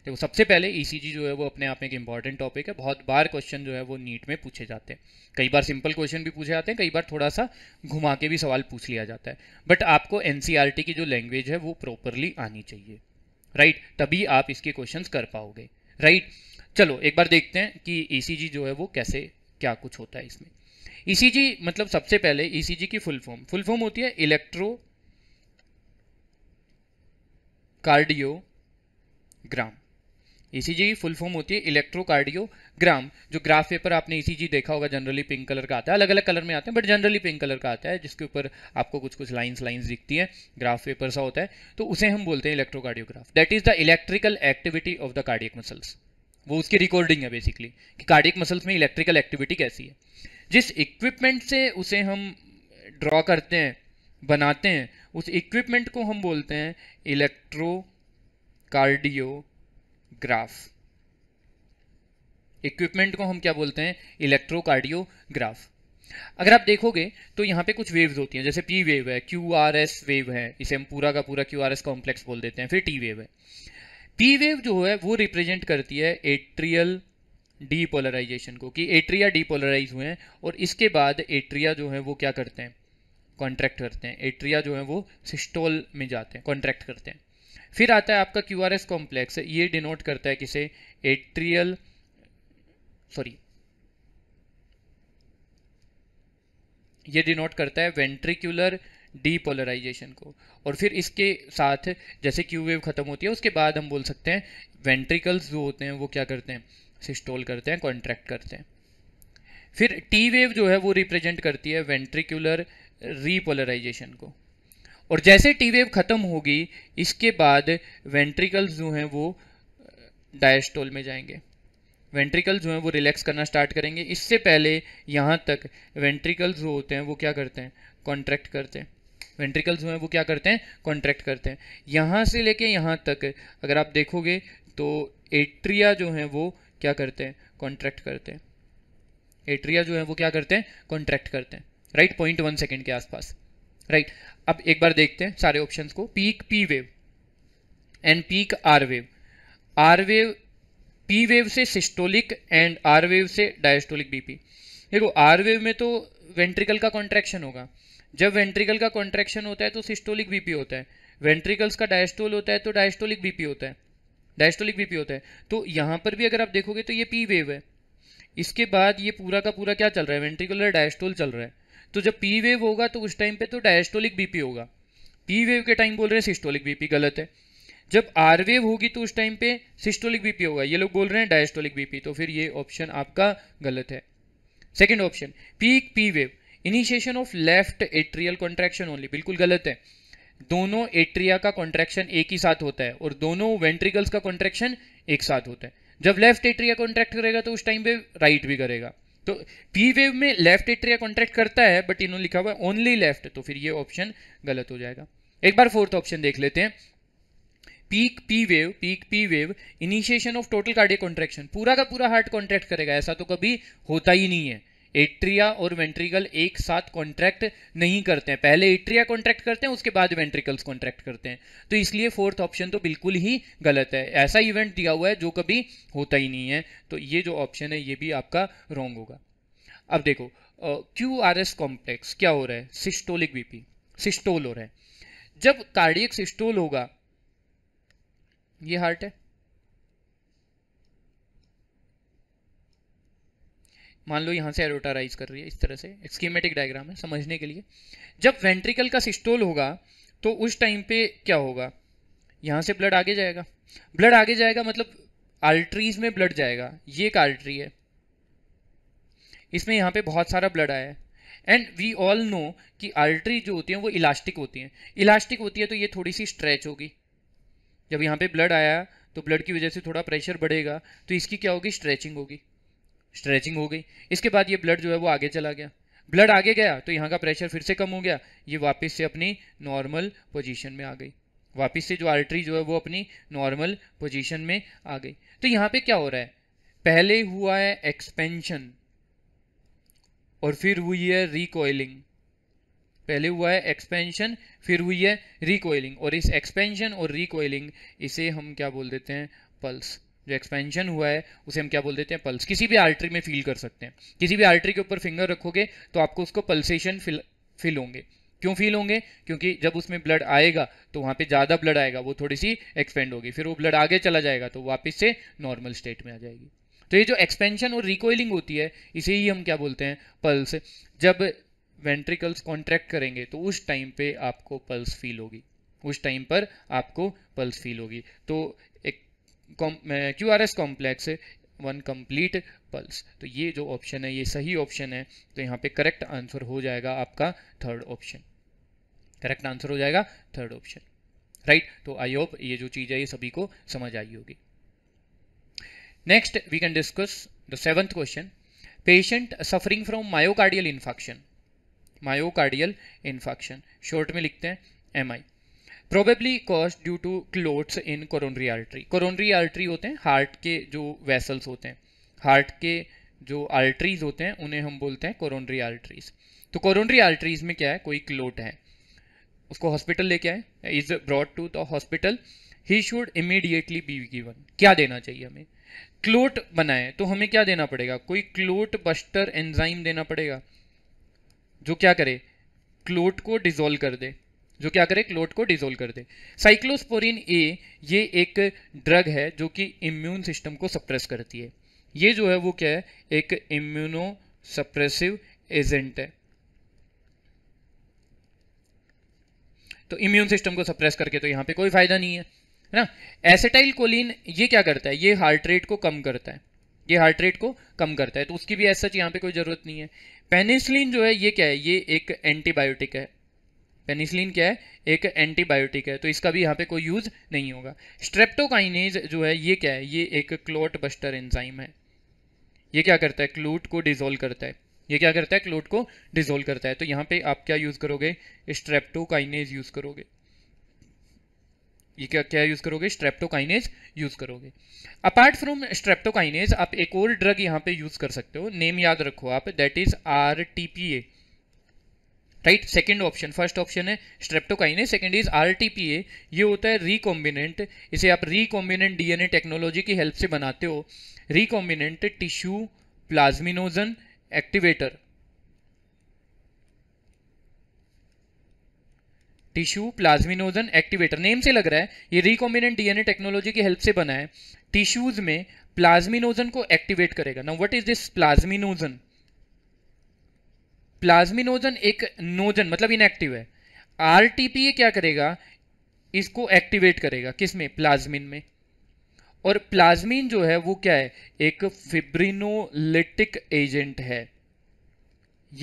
देखो सबसे पहले ईसीजी e जो है वो अपने आप में एक इंपॉर्टेंट टॉपिक है बहुत बार क्वेश्चन जो है वो नीट में पूछे जाते हैं कई बार सिंपल क्वेश्चन भी पूछे जाते हैं कई बार थोड़ा सा घुमा के भी सवाल पूछ लिया जाता है बट आपको एन e की जो लैंग्वेज है वो प्रॉपरली आनी चाहिए राइट right? तभी आप इसके क्वेश्चन कर पाओगे राइट right? चलो एक बार देखते हैं कि ई e जो है वो कैसे क्या कुछ होता है इसमें ईसीजी मतलब सबसे पहले ई की फुल फॉर्म फुल फॉर्म होती है इलेक्ट्रो कार्डियोग्राम ईसीजी e की फुल फॉर्म होती है इलेक्ट्रोकार्डियोग्राम जो ग्राफ पेपर आपने ईसीजी e देखा होगा जनरली पिंक कलर का आता है अलग अलग कलर में आते हैं बट जनरली पिंक कलर का आता है जिसके ऊपर आपको कुछ कुछ लाइंस लाइंस दिखती है ग्राफ पेपर सा होता है तो उसे हम बोलते हैं electrocardiograph that is the electrical activity of the cardiac muscles वो उसकी रिकॉर्डिंग है बेसिकली कि कार्डियक मसल्स में इलेक्ट्रिकल एक्टिविटी कैसी है जिस इक्विपमेंट से उसे हम ड्रॉ करते हैं बनाते हैं उस इक्विपमेंट को हम बोलते हैं इलेक्ट्रो कार्डियो ग्राफ इक्विपमेंट को हम क्या बोलते हैं इलेक्ट्रोकार्डियोग्राफ अगर आप देखोगे तो यहाँ पे कुछ वेव्स होती हैं जैसे पी वेव है क्यू आर एस वेव है इसे हम पूरा का पूरा क्यू आर एस कॉम्प्लेक्स बोल देते हैं फिर टी वेव है पी वेव जो है वो रिप्रेजेंट करती है एट्रियल डीपोलराइजेशन को कि एट्रिया डीपोलराइज हुए हैं और इसके बाद एट्रिया जो है वो क्या करते हैं कॉन्ट्रैक्ट करते हैं एट्रिया जो है वो सिस्टोल में जाते हैं कॉन्ट्रैक्ट करते हैं फिर आता है आपका क्यू आर एस कॉम्प्लेक्स ये डिनोट करता है किसे एट्रियल सॉरी ये डिनोट करता है वेंट्रिकुलर डीपोलराइजेशन को और फिर इसके साथ जैसे क्यू वेव खत्म होती है उसके बाद हम बोल सकते हैं वेंट्रिकल्स जो होते हैं वो क्या करते हैं सिस्टोल करते हैं कॉन्ट्रैक्ट करते हैं फिर टी वेव जो है वो रिप्रेजेंट करती है वेंट्रिकुलर रीपोलराइजेशन को और जैसे टी वेव ख़त्म होगी इसके बाद वेंट्रिकल्स जो हैं वो डायस्टोल में जाएंगे वेंट्रिकल्स जो हैं वो रिलैक्स करना स्टार्ट करेंगे इससे पहले यहाँ तक वेंट्रिकल्स जो होते हैं वो क्या करते हैं कॉन्ट्रैक्ट करते हैं वेंट्रिकल्स जो हैं वो क्या करते हैं कॉन्ट्रैक्ट करते हैं यहाँ से लेके यहाँ तक अगर आप देखोगे तो एट्रिया जो हैं वो क्या करते हैं कॉन्ट्रैक्ट करते हैं एट्रिया जो है वो क्या करते हैं कॉन्ट्रैक्ट करते हैं राइट पॉइंट वन सेकेंड के आसपास राइट अब एक बार देखते हैं सारे ऑप्शन को peak P wave and peak R wave R wave P wave से सिस्टोलिक एंड आर वेव से डायस्टोलिक बीपी देखो आर वेव में तो वेंट्रिकल का कॉन्ट्रैक्शन होगा जब वेंट्रिकल का कॉन्ट्रैक्शन होता है तो सिस्टोलिक बीपी होता है वेंट्रिकल्स का डायस्टोल होता है तो डायस्टोलिक बीपी होता है डायस्टोलिक बीपी होता है तो यहाँ पर भी अगर आप देखोगे तो ये पी वेव है इसके बाद ये पूरा का पूरा क्या चल रहा है वेंट्रिकुलर डायस्टोल चल रहा है तो जब पी वेव होगा तो उस टाइम पे तो डायस्टोलिक बीपी होगा पी वेव के टाइम बोल रहे हैं सिस्टोलिक बीपी गलत है जब आर वेव होगी तो उस टाइम पे सिस्टोलिक बीपी होगा ये लोग बोल रहे हैं डायस्टोलिक बीपी तो फिर ये ऑप्शन आपका गलत है second option peak P wave initiation of left atrial contraction only बिल्कुल गलत है दोनों एट्रिया का कॉन्ट्रैक्शन एक ही साथ होता है और दोनों वेंट्रिकल्स का कॉन्ट्रैक्शन एक साथ होता है जब लेफ्ट एट्रिया कॉन्ट्रैक्ट करेगा तो उस टाइम पे राइट भी करेगा तो पी वेव में लेफ्ट एट्रिया कॉन्ट्रैक्ट करता है बट इन्होंने लिखा हुआ है ओनली लेफ्ट तो फिर ये ऑप्शन गलत हो जाएगा एक बार फोर्थ ऑप्शन देख लेते हैं peak P wave peak P wave initiation of total cardiac contraction पूरा का पूरा हार्ट कॉन्ट्रैक्ट करेगा ऐसा तो कभी होता ही नहीं है एट्रिया और वेंट्रिकल एक साथ कॉन्ट्रैक्ट नहीं करते हैं पहले एट्रिया कॉन्ट्रैक्ट करते हैं उसके बाद वेंट्रिकल्स कॉन्ट्रैक्ट करते हैं तो इसलिए फोर्थ ऑप्शन तो बिल्कुल ही गलत है ऐसा इवेंट दिया हुआ है जो कभी होता ही नहीं है तो ये जो ऑप्शन है ये भी आपका रॉन्ग होगा अब देखो क्यू आर एस कॉम्प्लेक्स क्या हो रहा है सिस्टोलिक बीपी सिस्टोल हो रहा है जब कार्डियक सिस्टोल होगा ये हार्ट है मान लो यहाँ से एरोटा राइज कर रही है इस तरह से स्कीमेटिक डायग्राम है समझने के लिए जब वेंट्रिकल का सिस्टोल होगा तो उस टाइम पे क्या होगा यहाँ से ब्लड आगे जाएगा ब्लड आगे जाएगा मतलब आर्टरीज में ब्लड जाएगा ये एक आर्टरी है इसमें यहाँ पे बहुत सारा ब्लड आया है एंड वी ऑल नो कि आर्टरी जो होती है वो इलास्टिक होती हैं इलास्टिक होती है तो ये थोड़ी सी स्ट्रेच होगी जब यहाँ पे ब्लड आया तो ब्लड की वजह से थोड़ा प्रेशर बढ़ेगा तो इसकी क्या होगी स्ट्रेचिंग होगी स्ट्रेचिंग हो गई इसके बाद ये ब्लड जो है वो आगे चला गया ब्लड आगे गया तो यहाँ का प्रेशर फिर से कम हो गया ये वापस से अपनी नॉर्मल पोजीशन में आ गई वापस से जो आर्टरी जो है वो अपनी नॉर्मल पोजीशन में आ गई तो यहाँ पे क्या हो रहा है पहले हुआ है एक्सपेंशन और फिर हुई है रिकॉइलिंग पहले हुआ है एक्सपेंशन फिर हुई है रिकॉइलिंग और इस एक्सपेंशन और रिकॉइलिंग इसे हम क्या बोल देते हैं पल्स जो एक्सपेंशन हुआ है उसे हम क्या बोल देते हैं पल्स किसी भी आर्टरी में फील कर सकते हैं किसी भी आर्टरी के ऊपर फिंगर रखोगे तो आपको उसको पल्सेशन फील फील होंगे क्यों फील होंगे क्योंकि जब उसमें ब्लड आएगा तो वहाँ पे ज़्यादा ब्लड आएगा वो थोड़ी सी एक्सपेंड होगी फिर वो ब्लड आगे चला जाएगा तो वापस से नॉर्मल स्टेट में आ जाएगी तो ये जो एक्सपेंशन और रिकॉइलिंग होती है इसे ही हम क्या बोलते हैं पल्स जब वेंट्रिकल्स कॉन्ट्रैक्ट करेंगे तो उस टाइम पर आपको पल्स फील होगी उस टाइम पर आपको पल्स फील होगी तो Q R S complex one complete pulse तो ये जो ऑप्शन है ये सही ऑप्शन है तो यहाँ पे करेक्ट आंसर हो जाएगा आपका थर्ड ऑप्शन करेक्ट आंसर हो जाएगा थर्ड ऑप्शन राइट तो आई होप ये जो चीज़ है ये सभी को समझ आई होगी next we can discuss the seventh question patient suffering from myocardial infection myocardial infection short में लिखते हैं M I probably cause due to clots in coronary artery coronary artery होते हैं हार्ट के जो वेसल्स होते हैं हार्ट के जो आर्टरीज होते हैं उन्हें हम बोलते हैं कोरोनरी आर्टरीज तो कोरोनरी आर्टरीज में क्या है कोई क्लोट है उसको हॉस्पिटल लेके आए is brought to the hospital he should immediately be given क्या देना चाहिए हमें क्लोट बनाए तो हमें क्या देना पड़ेगा कोई क्लोट बस्टर एंजाइम देना पड़ेगा जो क्या करे क्लोट को डिजोल्व कर दे जो क्या करे क्लोट को डिजोल्व कर दे साइक्लोस्पोरिन ए ये एक ड्रग है जो कि इम्यून सिस्टम को सप्रेस करती है ये जो है वो क्या है एक इम्यूनो सप्रेसिव एजेंट है तो इम्यून सिस्टम को सप्रेस करके तो यहां पे कोई फायदा नहीं है ना एसेटाइल कोलिन ये क्या करता है ये हार्ट रेट को कम करता है ये हार्ट रेट को कम करता है तो उसकी भी ऐसा सच पे कोई ज़रूरत नहीं है पेनिसलिन जो है ये क्या है ये एक एंटीबायोटिक है पेनिसिलिन क्या है एक एंटीबायोटिक है तो इसका भी यहाँ पे कोई यूज़ नहीं होगा स्ट्रेप्टोकाइनेज जो है ये क्या है ये एक क्लोट बस्टर एंजाइम है ये क्या करता है क्लूट को डिजोल्व करता है ये क्या करता है क्लोट को डिजोल्व करता है तो यहाँ पे आप क्या यूज़ करोगे स्ट्रेप्टोकाइनेज यूज़ करोगे ये क्या क्या यूज़ करोगे स्ट्रेप्टोकाइनेज यूज़ करोगे अपार्ट फ्रॉम स्ट्रेप्टोकाइनेज आप एक और ड्रग यहाँ पे यूज़ कर सकते हो नेम याद रखो आप that is R T P A right second option first option है स्ट्रेप्टोकाइने सेकंड इज आर ये होता है रिकॉम्बिनेंट इसे आप रिकॉम्बिनेंट डीएनए टेक्नोलॉजी की हेल्प से बनाते हो recombinant tissue plasminogen activator tissue plasminogen activator name से लग रहा है ये रिकॉम्बिनेंट डीएनए टेक्नोलॉजी की हेल्प से बना है टिश्यूज में प्लाज्मिनोजन को एक्टिवेट करेगा ना what is this plasminogen plasminogen एक नोजन मतलब इनएक्टिव है आरटीपीए क्या करेगा इसको एक्टिवेट करेगा किसमें प्लाज्मिन में और प्लाज्मिन जो है वो क्या है एक फिब्रिनोलिटिक एजेंट है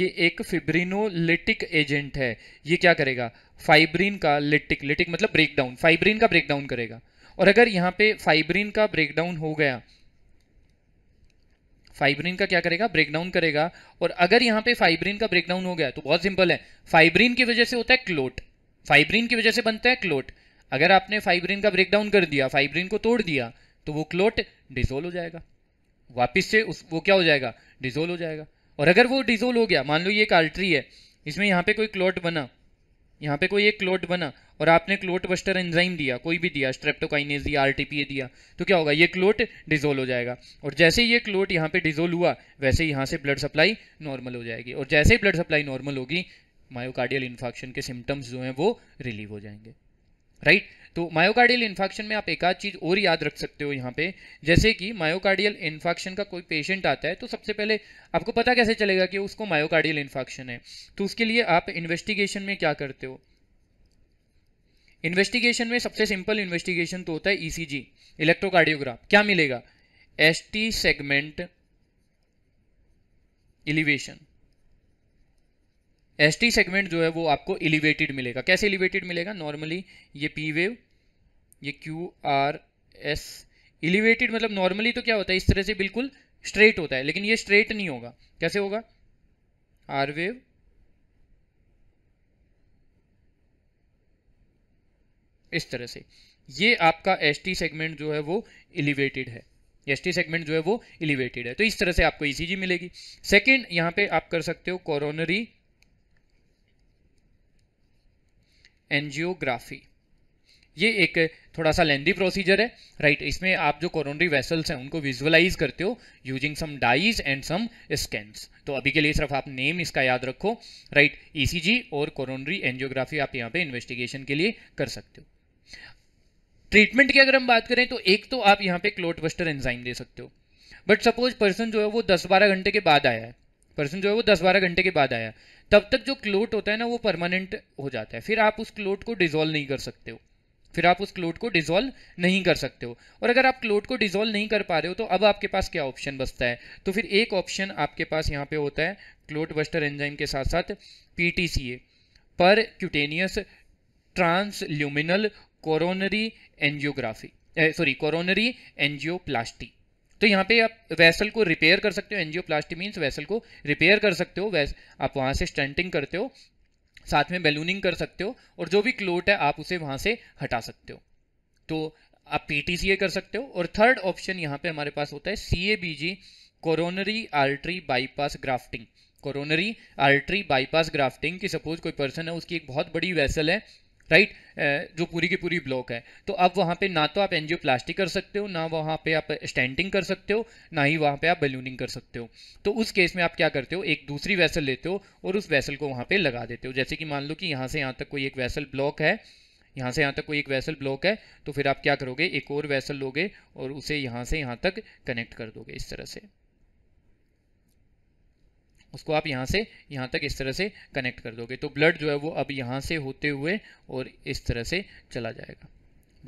ये एक फिब्रिनोलिटिक एजेंट है ये क्या करेगा फाइब्रिन का लिटिक लिटिक मतलब ब्रेकडाउन फाइब्रिन का ब्रेकडाउन करेगा और अगर यहां पे फाइब्रिन का ब्रेकडाउन हो गया फाइब्रिन का क्या करेगा ब्रेकडाउन करेगा और अगर यहाँ पे फाइब्रिन का ब्रेकडाउन हो गया तो बहुत सिंपल है फाइब्रिन की वजह से होता है क्लोट फाइब्रिन की वजह से बनता है क्लोट अगर आपने फाइब्रिन का ब्रेकडाउन कर दिया फाइब्रिन को तोड़ दिया तो वो क्लोट डिजोल्व हो जाएगा वापिस से उस वो क्या हो जाएगा डिजोल्व हो जाएगा और अगर वो डिजोल्व हो गया मान लो ये एक आल्ट्री है इसमें यहाँ पर कोई क्लोट बना यहाँ पे कोई एक क्लोट बना और आपने क्लोट बस्टर एंजाइम दिया कोई भी दिया स्ट्रेप्टोकाइनेस दिया आरटीपीए दिया तो क्या होगा ये क्लोट डिजोल्व हो जाएगा और जैसे ही ये क्लोट यहाँ पे डिजोल्व हुआ वैसे ही यहाँ से ब्लड सप्लाई नॉर्मल हो जाएगी और जैसे ही ब्लड सप्लाई नॉर्मल होगी मायोकार्डियल इन्फेक्शन के सिम्टम्स जो हैं वो रिलीव हो जाएंगे राइट तो मायोकार्डियल इन्फेक्शन में आप एक आध चीज़ और याद रख सकते हो यहाँ पे जैसे कि मायोकार्डियल इन्फेक्शन का कोई पेशेंट आता है तो सबसे पहले आपको पता कैसे चलेगा कि उसको मायोकार्डियल इन्फेक्शन है तो उसके लिए आप इन्वेस्टिगेशन में क्या करते हो इन्वेस्टिगेशन में सबसे सिंपल इन्वेस्टिगेशन तो होता है ईसीजी e इलेक्ट्रोकार्डियोग्राफ क्या मिलेगा T segment elevation S T segment जो है वो आपको इलिवेटेड मिलेगा कैसे इलिवेटेड मिलेगा नॉर्मली ये पी वेव ये क्यू आर एस इलिवेटेड मतलब नॉर्मली तो क्या होता है इस तरह से बिल्कुल स्ट्रेट होता है लेकिन ये स्ट्रेट नहीं होगा कैसे होगा आर वेव इस तरह से ये आपका एस टी सेगमेंट जो है वो इलिवेटेड है एस टी सेगमेंट जो है वो इलिवेटेड है तो इस तरह से आपको ईसीजी मिलेगी सेकेंड यहां पे आप कर सकते हो कोरोनरी एनजियोग्राफी ये एक थोड़ा सा लेंदी प्रोसीजर है राइट right? इसमें आप जो कोरोनरी वेसल्स हैं उनको विजुअलाइज करते हो using some dyes and some scans तो अभी के लिए सिर्फ आप नेम इसका याद रखो राइट right? ईसीजी e और कोरोनरी एनजियोग्राफी आप यहाँ पे इन्वेस्टिगेशन के लिए कर सकते हो ट्रीटमेंट की अगर हम बात करें तो एक तो आप यहाँ पे क्लोट बस्टर एंजाइम दे सकते हो बट सपोज पर्सन जो है वो दस बारह घंटे के बाद आया है पर्सन जो है वो दस बारह घंटे के बाद आया तब तक जो क्लोट होता है ना वो परमानेंट हो जाता है फिर आप उस क्लोट को डिजोल्व नहीं कर सकते हो फिर आप उस क्लोट को डिजोल्व नहीं कर सकते हो और अगर आप क्लोट को डिजोल्व नहीं कर पा रहे हो तो अब आपके पास क्या ऑप्शन बचता है तो फिर एक ऑप्शन आपके पास यहाँ पे होता है क्लोट बस्टर एंजाइम के साथ साथ P percutaneous transluminal coronary angiography sorry coronary angioplasty तो यहाँ पे आप वैसल को रिपेयर कर सकते हो एंजियोप्लास्टी मीन्स वैसल को रिपेयर कर सकते हो वैस आप वहाँ से स्टंटिंग करते हो साथ में बैलूनिंग कर सकते हो और जो भी क्लोट है आप उसे वहां से हटा सकते हो तो आप पीटीसीए कर सकते हो और थर्ड ऑप्शन यहाँ पे हमारे पास होता है CABG coronary artery bypass grafting coronary artery bypass grafting की सपोज कोई पर्सन है उसकी एक बहुत बड़ी वेसल है राइट uh, जो पूरी की पूरी ब्लॉक है तो अब वहाँ पे ना तो आप एनजीओ प्लास्टिक कर सकते हो ना वहाँ पे आप स्टैंडिंग कर सकते हो ना ही वहाँ पे आप बलूनिंग कर सकते हो तो उस केस में आप क्या करते हो एक दूसरी वैसल लेते हो और उस वैसल को वहाँ पे लगा देते हो जैसे कि मान लो कि यहाँ से यहाँ तक कोई एक वैसल ब्लॉक है यहाँ से यहाँ तक कोई एक वैसल ब्लॉक है तो फिर आप क्या करोगे एक और वैसल लोगे और उसे यहाँ से यहाँ तक कनेक्ट कर दोगे इस तरह से उसको आप यहाँ से यहाँ तक इस तरह से कनेक्ट कर दोगे तो ब्लड जो है वो अब यहाँ से होते हुए और इस तरह से चला जाएगा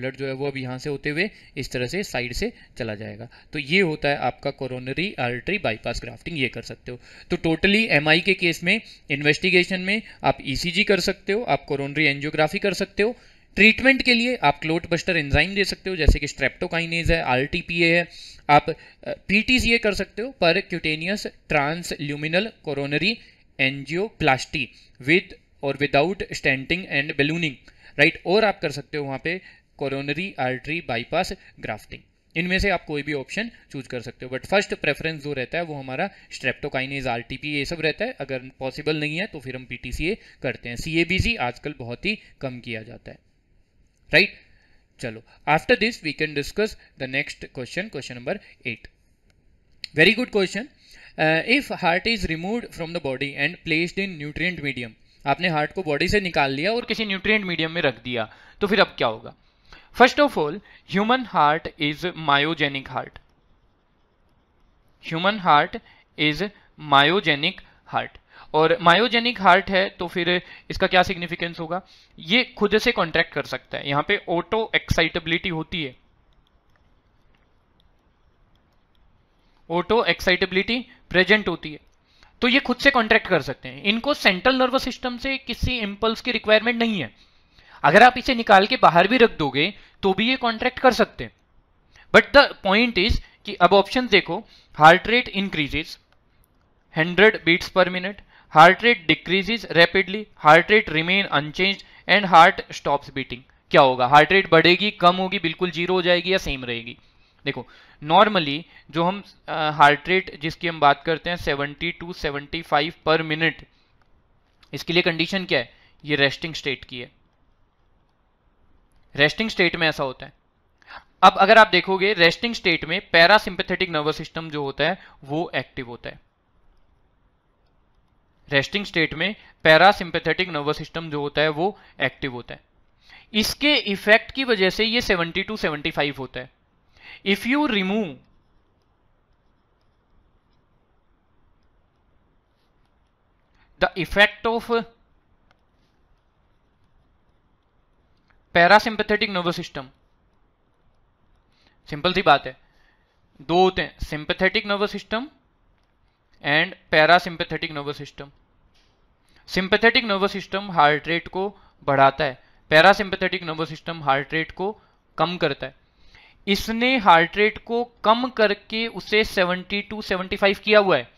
ब्लड जो है वो अब यहाँ से होते हुए इस तरह से साइड से चला जाएगा तो ये होता है आपका कोरोनरी आर्टरी बाईपास ग्राफ्टिंग ये कर सकते हो तो टोटली एम के केस में इन्वेस्टिगेशन में आप ई e कर सकते हो आप कोरोनरी एनजियोग्राफी कर सकते हो ट्रीटमेंट के लिए आप क्लोट बस्टर एंजाइम दे सकते हो जैसे कि स्ट्रेप्टोकाइनेज है आर है आप पीटीसीए कर सकते हो percutaneous transluminal coronary angioplasty with और without stenting and ballooning right और आप कर सकते हो वहाँ पे कोरोनरी आर्टरी बाईपास ग्राफ्टिंग इनमें से आप कोई भी ऑप्शन चूज कर सकते हो बट फर्स्ट प्रेफरेंस जो रहता है वो हमारा स्ट्रेप्टोकाइनेज आर ये सब रहता है अगर पॉसिबल नहीं है तो फिर हम पी करते हैं सी आजकल बहुत ही कम किया जाता है राइट चलो after this we can discuss the next question question number eight very good question if heart is remove from the body and placed in in medium आपने हार्ट को बॉडी से निकाल लिया और किसी न्यूट्रिएंट मीडियम में रख दिया तो फिर अब क्या होगा first of all human heart is myogenic heart human heart is myogenic heart और मायोजेनिक हार्ट है तो फिर इसका क्या सिग्निफिकेंस होगा ये खुद से कॉन्ट्रैक्ट कर सकता है यहाँ पे ऑटो एक्साइटेबिलिटी होती है ऑटो एक्साइटेबिलिटी प्रेजेंट होती है तो ये खुद से कॉन्ट्रैक्ट कर सकते हैं इनको सेंट्रल नर्वस सिस्टम से किसी इम्पल्स की रिक्वायरमेंट नहीं है अगर आप इसे निकाल के बाहर भी रख दोगे तो भी ये कॉन्ट्रैक्ट कर सकते हैं बट द पॉइंट इज कि अब ऑप्शन देखो heart rate increases 100 beats per minute heart rate decreases rapidly heart rate remain unchange and heart stops beating क्या होगा हार्ट रेट बढ़ेगी कम होगी बिल्कुल जीरो हो जाएगी या सेम रहेगी देखो नॉर्मली जो हम हार्ट रेट जिसकी हम बात करते हैं 70 टू 75 पर मिनट इसके लिए कंडीशन क्या है ये रेस्टिंग स्टेट की है रेस्टिंग स्टेट में ऐसा होता है अब अगर आप देखोगे रेस्टिंग स्टेट में पैरासिम्पेथेटिक नर्वस सिस्टम जो होता है वो एक्टिव होता है रेस्टिंग स्टेट में पैरासिम्पेथेटिक नर्वस सिस्टम जो होता है वो एक्टिव होता है इसके इफेक्ट की वजह से ये 70 टू 75 होता है if you remove the effect of parasympathetic nervous system simple सी बात है दो होते हैं sympathetic nervous system and parasympathetic nervous system sympathetic nervous system heart rate को बढ़ाता है parasympathetic nervous system heart rate को कम करता है इसने हार्ट रेट को कम करके उसे 70 टू 75 किया हुआ है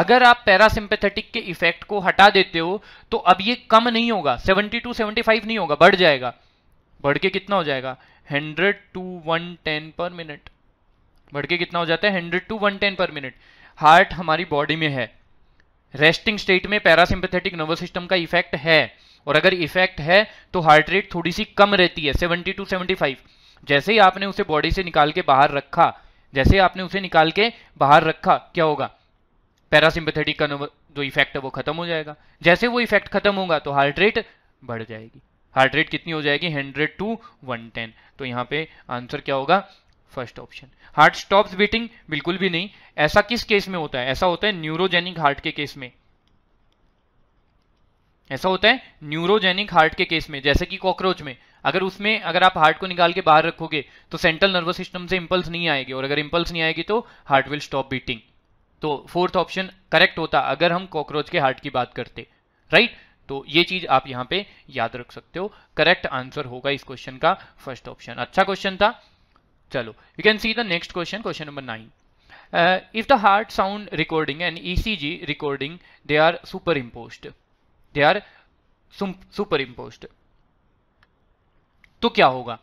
अगर आप पैरासिम्पेथेटिक के इफेक्ट को हटा देते हो तो अब ये कम नहीं होगा 70 टू 75 नहीं होगा बढ़ जाएगा बढ़ के कितना हो जाएगा 100 टू 110 पर मिनट बढ़ के कितना हो जाता है 100 टू 110 पर मिनट हार्ट हमारी बॉडी में है रेस्टिंग स्टेट में पैरासिम्पथेटिक नर्वस सिस्टम का इफेक्ट है और अगर इफेक्ट है तो हार्ट रेट थोड़ी सी कम रहती है 70 टू 75 जैसे ही आपने उसे बॉडी से निकाल के बाहर रखा जैसे ही आपने उसे निकाल के बाहर रखा क्या होगा पैरासिम्पथेटिक का जो इफेक्ट है वो खत्म हो जाएगा जैसे वो इफेक्ट खत्म होगा तो हार्ट रेट बढ़ जाएगी हार्ट रेट कितनी हो जाएगी हंड्रेड टू वन टेन तो यहाँ पे आंसर क्या होगा first option heart stops beating बिल्कुल भी नहीं ऐसा किस केस में होता है ऐसा होता है न्यूरोजेनिक हार्ट के केस में ऐसा होता है न्यूरोजेनिक हार्ट के केस में जैसे कि कॉकरोच में अगर उसमें अगर आप हार्ट को निकाल के बाहर रखोगे तो सेंट्रल नर्वस सिस्टम से इंपल्स नहीं आएगी और अगर इंपल्स नहीं आएगी तो हार्ट विल स्टॉप बीटिंग तो फोर्थ ऑप्शन करेक्ट होता अगर हम कॉकरोच के हार्ट की बात करते राइट right? तो ये चीज आप यहां पे याद रख सकते हो करेक्ट आंसर होगा इस क्वेश्चन का फर्स्ट ऑप्शन अच्छा क्वेश्चन था चलो you can see the next question question number nine if the heart sound recording and ECG recording they are superimposed they are superimposed तो क्या होगा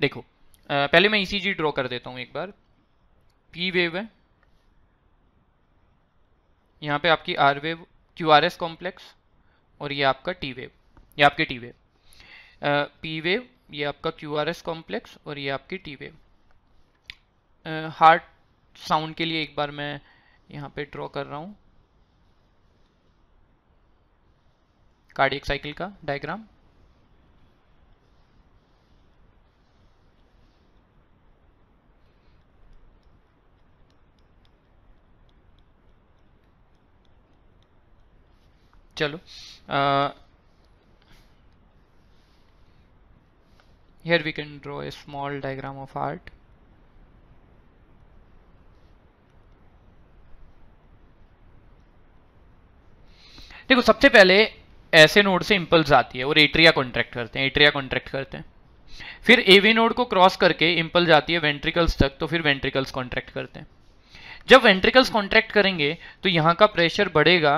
देखो uh, पहले मैं ईसीजी e ड्रॉ कर देता हूं एक बार पी वेव है यहां पे आपकी R wave Q R S complex और ये आपका टी वेव ये आपके टी वेव पी वेव ये आपका क्यू आर एस कॉम्प्लेक्स और ये आपकी टी वेव हार्ट साउंड के लिए एक बार मैं यहाँ पे ड्रॉ कर रहा हूँ कार्डियक साइकिल का डायग्राम चलो आ, here we can draw a small diagram of art देखो सबसे पहले ऐसे नोड से इम्पल्स आती है और एट्रिया कॉन्ट्रैक्ट करते हैं एट्रिया कॉन्ट्रैक्ट करते हैं फिर एवी नोड को क्रॉस करके इम्पल्स आती है वेंट्रिकल्स तक तो फिर वेंट्रिकल्स कॉन्ट्रैक्ट करते हैं जब वेंट्रिकल्स कॉन्ट्रैक्ट करेंगे तो यहां का प्रेशर बढ़ेगा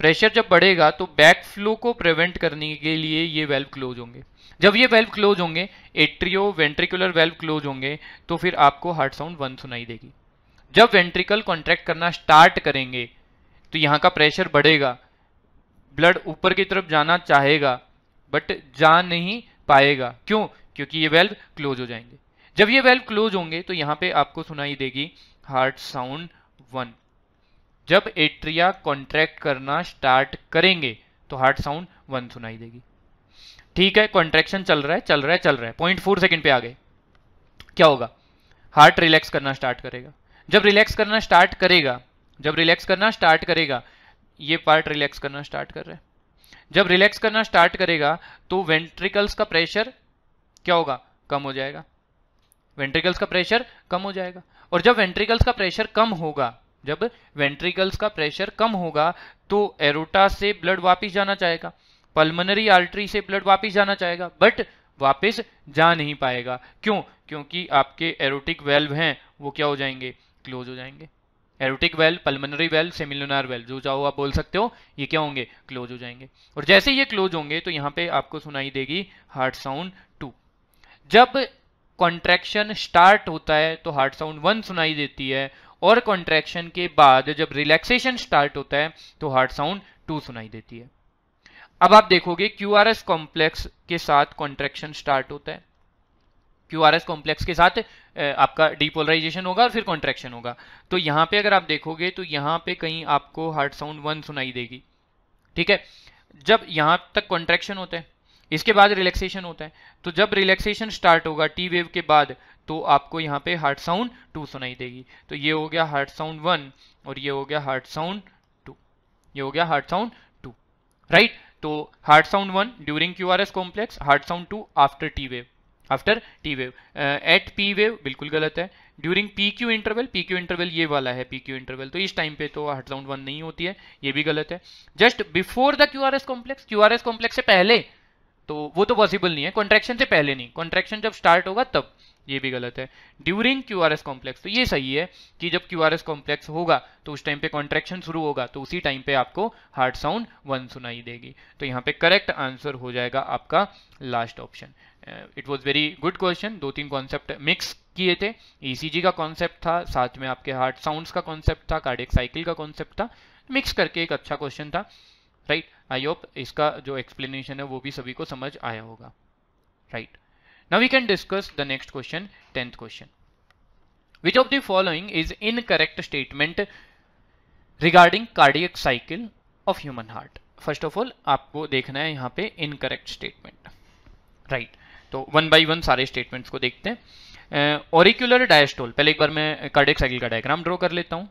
प्रेशर जब बढ़ेगा तो बैक फ्लो को प्रिवेंट करने के लिए ये वेल्व क्लोज होंगे जब ये वेल्व क्लोज होंगे एट्रियो वेंट्रिकुलर वेल्व क्लोज होंगे तो फिर आपको हार्ट साउंड वन सुनाई देगी जब वेंट्रिकल कॉन्ट्रैक्ट करना स्टार्ट करेंगे तो यहाँ का प्रेशर बढ़ेगा ब्लड ऊपर की तरफ जाना चाहेगा बट जा नहीं पाएगा क्यों क्योंकि ये वेल्व क्लोज हो जाएंगे जब ये वेल्व क्लोज होंगे तो यहाँ पे आपको सुनाई देगी हार्ट साउंड वन जब एट्रिया कॉन्ट्रैक्ट करना स्टार्ट करेंगे तो हार्ट साउंड वन सुनाई देगी ठीक है कॉन्ट्रेक्शन चल रहा है चल रहा है चल रहा है पॉइंट फोर सेकेंड पे आ गए क्या होगा हार्ट रिलैक्स करना स्टार्ट करेगा जब रिलैक्स करना स्टार्ट करेगा जब रिलैक्स करना स्टार्ट करेगा ये पार्ट रिलैक्स करना स्टार्ट कर रहा है जब रिलैक्स करना स्टार्ट करेगा तो वेंट्रिकल्स का प्रेशर क्या होगा कम हो जाएगा वेंट्रिकल्स का प्रेशर कम हो जाएगा और जब वेंट्रिकल्स का प्रेशर कम होगा जब वेंट्रिकल्स का प्रेशर कम होगा तो एरोटा से ब्लड वापिस जाना चाहेगा पल्मोनरी आर्टरी से ब्लड वापिस जाना चाहेगा बट वापिस जा नहीं पाएगा क्यों क्योंकि आपके एरोटिक वेल्व हैं वो क्या हो जाएंगे क्लोज हो जाएंगे aortic valve pulmonary valve semilunar valve जो चाहो आप बोल सकते हो ये क्या होंगे क्लोज हो जाएंगे और जैसे ये क्लोज होंगे तो यहाँ पे आपको सुनाई देगी हार्ट साउंड टू जब कॉन्ट्रैक्शन स्टार्ट होता है तो हार्ट साउंड वन सुनाई देती है और कॉन्ट्रैक्शन के बाद जब रिलैक्सेशन स्टार्ट होता है तो हार्ट साउंड टू सुनाई देती है अब आप देखोगे क्यू आर एस कॉम्प्लेक्स के साथ कॉन्ट्रेक्शन स्टार्ट होता है क्यू आर एस कॉम्प्लेक्स के साथ आपका डिपोलराइजेशन होगा और फिर कॉन्ट्रेक्शन होगा तो यहां पे अगर आप देखोगे तो यहां पे कहीं आपको हार्ट साउंड वन सुनाई देगी ठीक है जब यहां तक कॉन्ट्रेक्शन होता है इसके बाद रिलैक्सेशन होता है तो जब रिलैक्सेशन स्टार्ट होगा टी वेव के बाद तो आपको यहाँ पे हार्ट साउंड टू सुनाई देगी तो ये हो गया हार्ट साउंड वन और ये हो गया हार्ट साउंड टू ये हो गया हार्ट साउंड टू राइट तो heart sound one during Q R S complex heart sound two after T wave after T wave at P wave बिल्कुल गलत है during P Q interval P Q interval ये वाला है P Q interval तो इस time पे तो हार्ट साउंड वन नहीं होती है ये भी गलत है just before the Q R S complex Q R S complex से पहले तो वो तो पॉसिबल नहीं है कॉन्ट्रेक्शन से पहले नहीं कॉन्ट्रेक्शन जब स्टार्ट होगा तब ये भी गलत है during Q R S complex तो ये सही है कि जब क्यू आर एस कॉम्प्लेक्स होगा तो उस टाइम पे कॉन्ट्रेक्शन शुरू होगा तो उसी टाइम पे आपको हार्ट साउंड वन सुनाई देगी तो यहाँ पे करेक्ट आंसर हो जाएगा आपका last option it was very good question दो तीन कॉन्सेप्ट मिक्स किए थे ईसीजी e का कॉन्सेप्ट था साथ में आपके हार्ट साउंड का कॉन्सेप्ट था कार्डिक साइकिल का कॉन्सेप्ट था मिक्स करके एक अच्छा क्वेश्चन था राइट आई होप इसका जो एक्सप्लेनेशन है वो भी सभी को समझ आया होगा right right. now we can discuss the next question 10th question which of the following is incorrect statement regarding cardiac cycle of human heart first of all आपको देखना है यहाँ पे incorrect statement right तो one by one सारे statements को देखते हैं ऑरिक्यूलर uh, डायस्टोल पहले एक बार मैं कार्डिक साइकिल का डायग्राम ड्रॉ कर लेता हूँ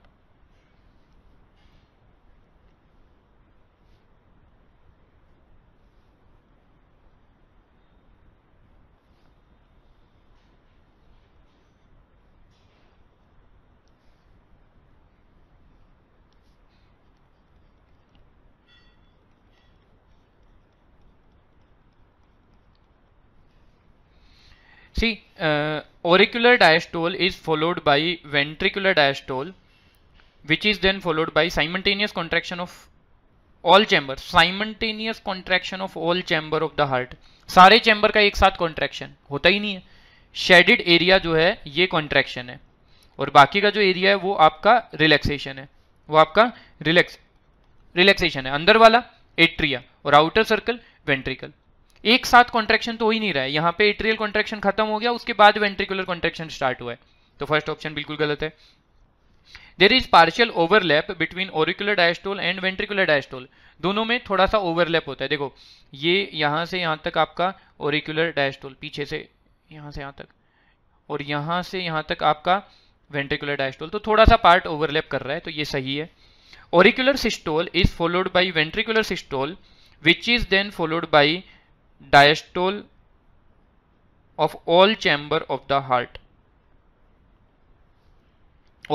See, uh, auricular diastole is followed by ventricular diastole, which is then followed by simultaneous contraction of all chambers, simultaneous contraction of all chamber of the heart. सारे chamber का एक साथ contraction होता ही नहीं है शेडेड एरिया जो है ये कॉन्ट्रैक्शन है और बाकी का जो एरिया है वो आपका रिलैक्सेशन है वो आपका रिलैक्स रिलैक्सेशन है अंदर वाला एट्रिया और आउटर सर्कल वेंट्रिकल एक साथ कॉन्ट्रेक्शन तो हो ही नहीं रहा है यहां पे एट्रियल कॉन्ट्रेक्शन खत्म हो गया उसके बाद वेंट्रिकुलर कॉन्ट्रेक्शन स्टार्ट हुआ है तो फर्स्ट ऑप्शन बिल्कुल गलत है there is partial overlap between auricular diastole and ventricular diastole दोनों में थोड़ा सा ओवरलैप होता है देखो ये यहां से यहां तक आपका ओरिकुलर डायस्टोल पीछे से यहां से यहां तक और यहां से यहां तक आपका वेंट्रिकुलर डायस्टोल तो थोड़ा सा पार्ट ओवरलैप कर रहा है तो ये सही है auricular systole is followed by ventricular systole which is then followed by diastole of all chamber of the heart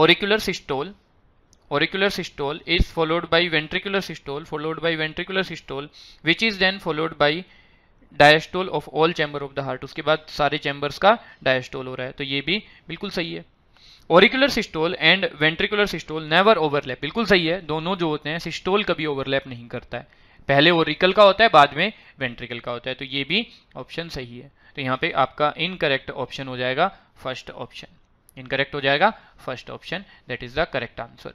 auricular systole auricular systole is followed by ventricular systole followed by ventricular systole which is then followed by diastole of all chamber of the heart उसके बाद सारे chambers का diastole हो रहा है तो ये भी बिल्कुल सही है auricular systole and ventricular systole never overlap बिल्कुल सही है दोनों जो होते हैं सिस्टोल कभी ओवरलैप नहीं करता है पहले ओरिकल का होता है बाद में वेंट्रिकल का होता है तो ये भी ऑप्शन सही है तो यहाँ पे आपका इनकरेक्ट ऑप्शन हो जाएगा फर्स्ट ऑप्शन इनकरेक्ट हो जाएगा first option that is the correct answer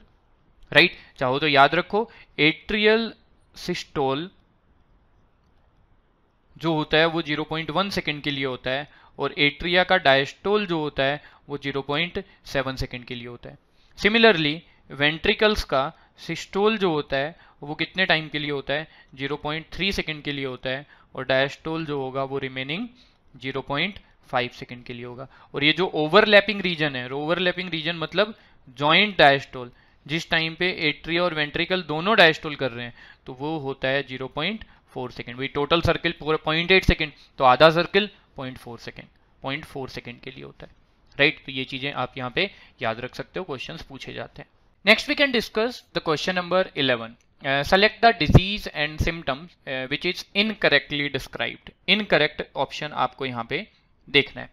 right चाहो तो याद रखो एट्रियल सिस्टोल जो होता है वो 0.1 सेकेंड के लिए होता है और एट्रिया का डायस्टोल जो होता है वो 0.7 सेकेंड के लिए होता है सिमिलरली वेंट्रिकल्स का सिस्टोल जो होता है वो कितने टाइम के लिए होता है 0.3 सेकेंड के लिए होता है और डायस्टोल जो होगा वो रिमेनिंग 0.5 सेकेंड के लिए होगा और ये जो ओवरलैपिंग रीजन है ओवरलैपिंग रीजन मतलब जॉइंट डायस्टोल जिस टाइम पे एट्री और वेंट्रिकल दोनों डायस्टोल कर रहे हैं तो वो होता है 0.4 सेकेंड वही total circle point eight second तो आधा circle point four second point four second के लिए होता है राइट right? तो ये चीज़ें आप यहाँ पे याद रख सकते हो क्वेश्चंस पूछे जाते हैं Next we can discuss the question number 11. Uh, select the disease and symptoms uh, which is incorrectly described. Incorrect option आपको यहाँ पे देखना है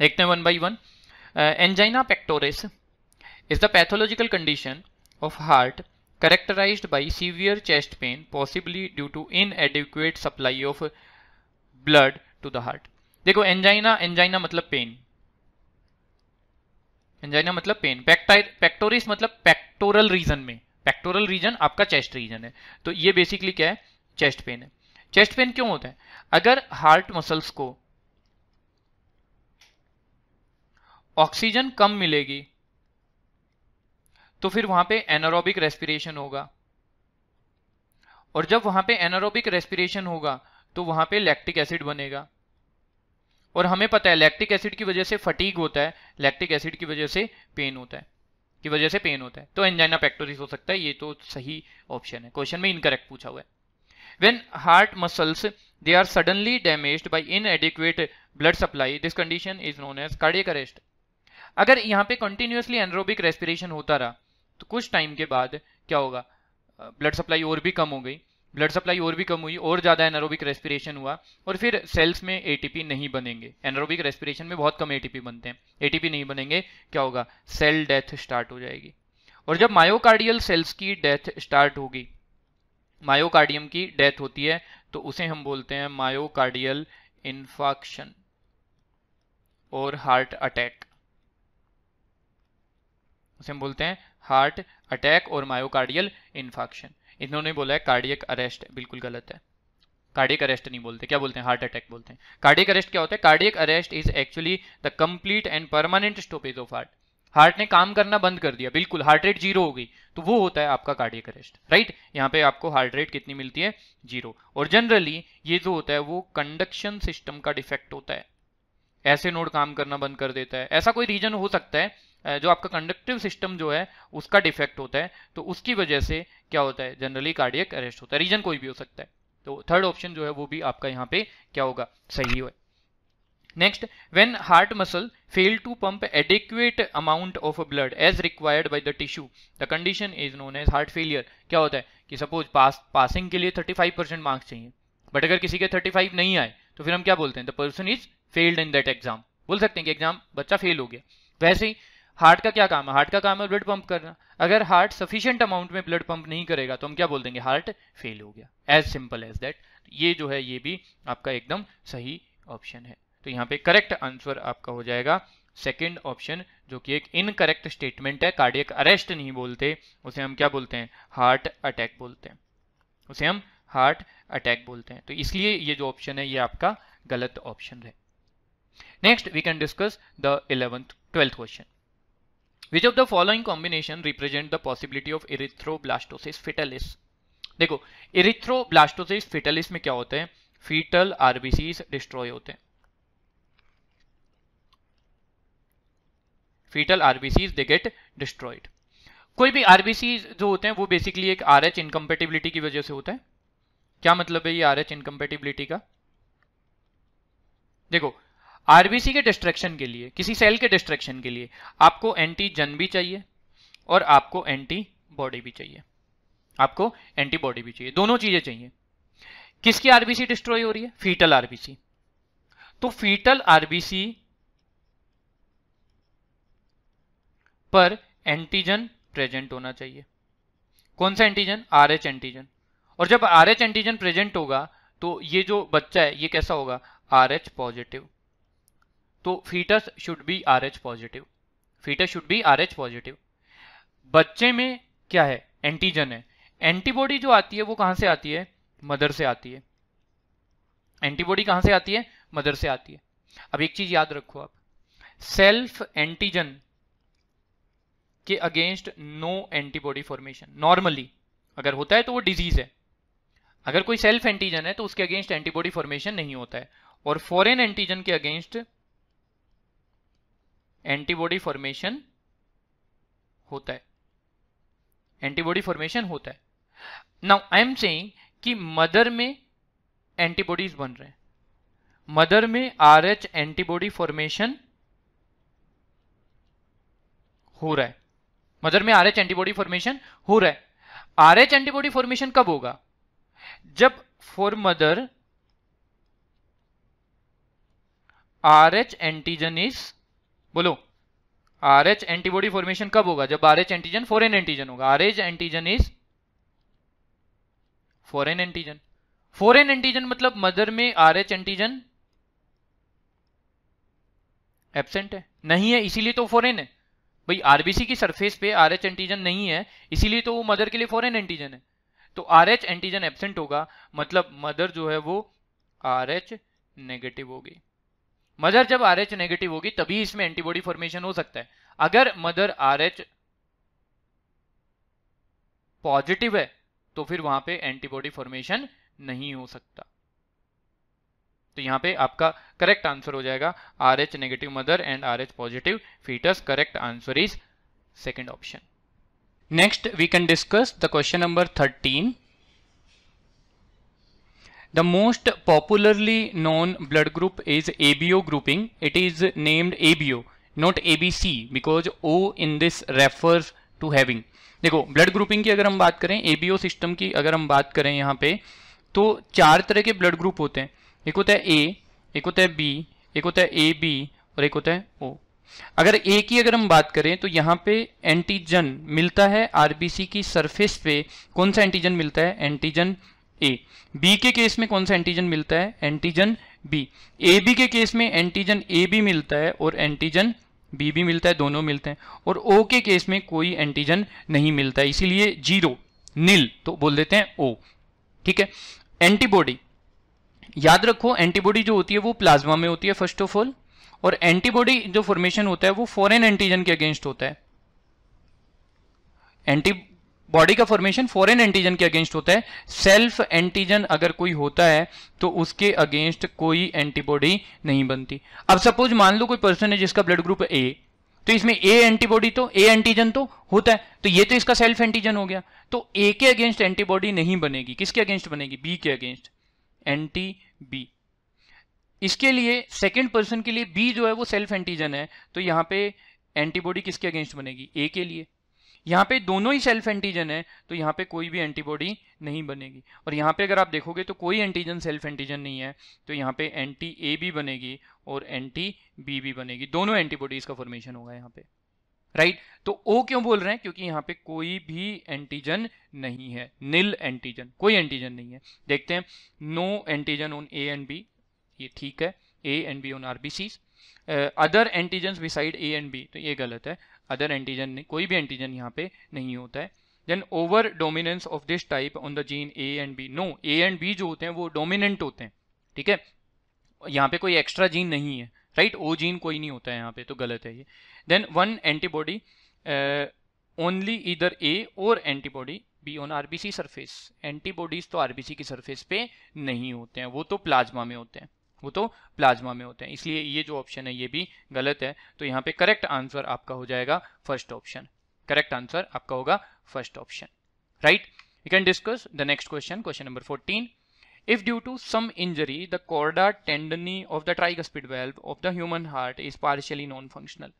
देखते हैं one by one angina pectoris is the pathological condition of heart characterized by severe chest pain possibly due to inadequate supply of blood to the heart देखो angina angina मतलब pain angina मतलब पेन पेक्टाइड pectoris मतलब pectoral region में pectoral region आपका chest region है तो ये बेसिकली क्या है चेस्ट पेन है चेस्ट पेन क्यों होता है अगर हार्ट मसल्स को ऑक्सीजन कम मिलेगी तो फिर वहां पे एनारोबिक रेस्पिरेशन होगा और जब वहां पे एनारोबिक रेस्पिरेशन होगा तो वहां पे लैक्टिक एसिड बनेगा और हमें पता है लैक्टिक एसिड की वजह से फटीक होता है लैक्टिक एसिड की वजह से पेन होता है की वजह से पेन होता है तो एंजाइना पैक्टोरिस हो सकता है ये तो सही ऑप्शन है क्वेश्चन में इनकरेक्ट पूछा हुआ है heart muscles they are suddenly damage by inadequate blood supply this condition is known as cardiac arrest अगर यहाँ पे कंटिन्यूसली एनरोबिक रेस्पिरेशन होता रहा तो कुछ टाइम के बाद क्या होगा ब्लड सप्लाई और भी कम हो गई ब्लड सप्लाई और भी कम हुई और ज़्यादा एनारोबिक रेस्पिरेशन हुआ और फिर सेल्स में एटीपी नहीं बनेंगे एनारोबिक रेस्पिरेशन में बहुत कम एटीपी बनते हैं एटीपी नहीं बनेंगे क्या होगा सेल डेथ स्टार्ट हो जाएगी और जब मायोकार्डियल सेल्स की डेथ स्टार्ट होगी मायोकार्डियम की डेथ होती है तो उसे हम बोलते हैं मायोकार्डियल इन्फॉक्शन और हार्ट अटैक उसे हम बोलते हैं हार्ट अटैक और मायोकार्डियल इन्फॉक्शन इन्होंने बोला है कार्डियक अरेस्ट बिल्कुल गलत है कार्डियक अरेस्ट नहीं बोलते क्या बोलते हैं हार्ट अटैक बोलते हैं कार्डियक अरेस्ट क्या होता है cardiac arrest is actually the complete and permanent stoppage of heart heart ने काम करना बंद कर दिया बिल्कुल हार्ट रेट जीरो हो गई तो वो होता है आपका कार्डियक अरेस्ट राइट यहाँ पे आपको हार्ट रेट कितनी मिलती है जीरो और जनरली ये जो होता है वो कंडक्शन सिस्टम का डिफेक्ट होता है ऐसे नोड काम करना बंद कर देता है ऐसा कोई रीजन हो सकता है जो आपका कंडक्टिव सिस्टम जो है उसका डिफेक्ट होता है तो उसकी वजह से क्या होता है जनरली कार्डियक अरेस्ट होता है रीजन कोई भी हो सकता है तो थर्ड ऑप्शन जो है वो भी आपका यहाँ पे क्या होगा सही है next when heart muscle fail to pump adequate amount of blood as required by the tissue the condition is known as heart failure क्या होता है कि सपोज पास पासिंग के लिए 35 परसेंट मार्क्स चाहिए बट अगर किसी के 35 नहीं आए तो फिर हम क्या बोलते हैं the person is failed in that exam बोल सकते हैं कि एग्जाम बच्चा फेल हो गया वैसे ही हार्ट का क्या काम है हार्ट का काम है ब्लड पंप करना अगर हार्ट सफिशियंट अमाउंट में ब्लड पंप नहीं करेगा तो हम क्या बोल देंगे हार्ट फेल हो गया एज सिंपल एज दैट ये जो है ये भी आपका एकदम सही ऑप्शन है तो यहाँ पे करेक्ट आंसर आपका हो जाएगा सेकेंड ऑप्शन जो कि एक इनकरेक्ट स्टेटमेंट है कार्डियक अरेस्ट नहीं बोलते उसे हम क्या बोलते हैं हार्ट अटैक बोलते हैं उसे हम हार्ट अटैक बोलते हैं तो इसलिए ये जो ऑप्शन है ये आपका गलत ऑप्शन है next we can discuss the eleventh twelfth question which of the following combination represent the possibility of erythroblastosis fetalis देखो इरिथ्रोब्लास्टोसिस फिटलिस में क्या होते हैं फीटल आरबीसीज डिस्ट्रॉय होते हैं fetal RBCs they get destroyed कोई भी आरबीसी जो होते हैं वो बेसिकली एक आर एच इनकम्पेटिबिलिटी की वजह से होता है क्या मतलब है ये आर एच इनकम्पेटिबिलिटी का देखो आरबीसी के डिस्ट्रक्शन के लिए किसी सेल के डिस्ट्रक्शन के लिए आपको एंटीजन भी चाहिए और आपको एंटीबॉडी भी चाहिए आपको एंटीबॉडी भी चाहिए दोनों चीजें चाहिए किसकी आरबीसी डिस्ट्रॉय हो रही है फीटल आरबीसी तो फीटल आरबीसी पर एंटीजन प्रेजेंट होना चाहिए कौन सा एंटीजन आरएच एंटीजन और जब आरएच एंटीजन प्रेजेंट होगा तो ये जो बच्चा है ये कैसा होगा आरएच पॉजिटिव तो fetus should be R H positive fetus should be R H positive बच्चे में क्या है एंटीजन है एंटीबॉडी जो आती है वो कहां से आती है मदर से आती है एंटीबॉडी कहां से आती है मदर से आती है अब एक चीज याद रखो आप सेल्फ एंटीजन के against no antibody formation normally अगर होता है तो वो डिजीज है अगर कोई सेल्फ एंटीजन है तो उसके अगेंस्ट एंटीबॉडी फॉर्मेशन नहीं होता है और फॉरेन एंटीजन के अगेंस्ट एंटीबॉडी फॉर्मेशन होता है एंटीबॉडी फॉर्मेशन होता है नाउ आई एम सेइंग कि मदर में एंटीबॉडीज बन रहे हैं मदर में आर एच एंटीबॉडी फॉर्मेशन हो रहा है मदर में आरएच एंटीबॉडी फॉर्मेशन हो रहा है आर एच एंटीबॉडी फॉर्मेशन कब होगा जब for mother Rh antigen is बोलो आर एच एंटीबॉडी फॉर्मेशन कब होगा जब R H antigen foreign antigen होगा R H antigen is foreign antigen foreign antigen मतलब मदर में आर एच एंटीजन एबसेंट है नहीं है इसीलिए तो फॉरेन है भाई आरबीसी की सरफेस पे आर एच एंटीजन नहीं है इसीलिए तो वो मदर के लिए फॉरेन एंटीजन है तो आर एच एंटीजन एबसेंट होगा मतलब मदर जो है वो आर एच नेगेटिव होगी मदर जब आर एच नेगेटिव होगी तभी इसमें एंटीबॉडी फॉर्मेशन हो सकता है अगर मदर आर एच पॉजिटिव है तो फिर वहां पे एंटीबॉडी फॉर्मेशन नहीं हो सकता तो यहां पे आपका करेक्ट आंसर हो जाएगा R H negative mother and R H positive fetus correct answer is second option next we can discuss the question number thirteen The most popularly known blood group is ABO grouping. It is named ABO, not ABC because O in this refers to having. देखो blood grouping की अगर हम बात करें ABO system की अगर हम बात करें यहाँ पे तो चार तरह के ब्लड ग्रुप होते हैं एक होता है ए एक होता है बी एक होता है ए बी और एक होता है ओ अगर ए की अगर हम बात करें तो यहाँ पे एंटीजन मिलता है आरबीसी की सरफेस पे कौन सा एंटीजन मिलता है एंटीजन ए बी के केस में कौन सा एंटीजन मिलता है एंटीजन बी ए बी के केस में एंटीजन ए भी मिलता है और एंटीजन बी भी मिलता है दोनों मिलते हैं और ओ के केस में कोई एंटीजन नहीं मिलता है इसीलिए जीरो नील तो बोल देते हैं ओ ठीक है एंटीबॉडी याद रखो एंटीबॉडी जो होती है वो प्लाज्मा में होती है फर्स्ट ऑफ ऑल और एंटीबॉडी जो फॉर्मेशन होता है वो फॉरेन एंटीजन के अगेंस्ट होता है एंटी बॉडी का फॉर्मेशन फॉरेन एंटीजन के अगेंस्ट होता है सेल्फ एंटीजन अगर कोई होता है तो उसके अगेंस्ट कोई एंटीबॉडी नहीं बनती अब सपोज मान लो कोई पर्सन है जिसका ब्लड ग्रुप ए तो इसमें ए एंटीबॉडी तो ए एंटीजन तो होता है तो ये तो इसका सेल्फ एंटीजन हो गया तो ए के अगेंस्ट एंटीबॉडी नहीं बनेगी किसके अगेंस्ट बनेगी बी के अगेंस्ट एंटी बी इसके लिए सेकेंड पर्सन के लिए बी जो है वो सेल्फ एंटीजन है तो यहां पे एंटीबॉडी किसके अगेंस्ट बनेगी ए के लिए यहाँ पे दोनों ही सेल्फ एंटीजन है तो यहाँ पे कोई भी एंटीबॉडी नहीं बनेगी और यहाँ पे अगर आप देखोगे तो कोई एंटीजन सेल्फ एंटीजन नहीं है तो यहाँ पे एंटी ए भी बनेगी और एंटी बी भी बनेगी दोनों एंटीबॉडीज का फॉर्मेशन होगा यहाँ पे राइट right? तो ओ क्यों बोल रहे हैं क्योंकि यहाँ पे कोई भी एंटीजन नहीं है नील एंटीजन कोई एंटीजन नहीं है देखते हैं no antigen on A and B ये ठीक है A and B on RBC other antigen beside A and B तो ये गलत है अदर एंटीजन कोई भी एंटीजन यहाँ पे नहीं होता है then over dominance of this type on the gene A and B no A and B जो होते हैं वो डोमिनेंट होते हैं ठीक है यहाँ पे कोई एक्स्ट्रा जीन नहीं है राइट ओ जीन कोई नहीं होता है यहाँ पे तो गलत है ये देन वन एंटीबॉडी ओनली इधर ए और antibody B on RBC surface antibodies तो आरबीसी की सरफेस पे नहीं होते हैं वो तो प्लाज्मा में होते हैं वो तो प्लाज्मा में होते हैं इसलिए ये जो ऑप्शन है ये भी गलत है तो यहाँ पे करेक्ट आंसर आपका हो जाएगा फर्स्ट ऑप्शन करेक्ट आंसर आपका होगा first option right you can discuss the next question question number fourteen If due to some injury, the chorda tendini of the tricuspid valve of the human heart is partially non-functional,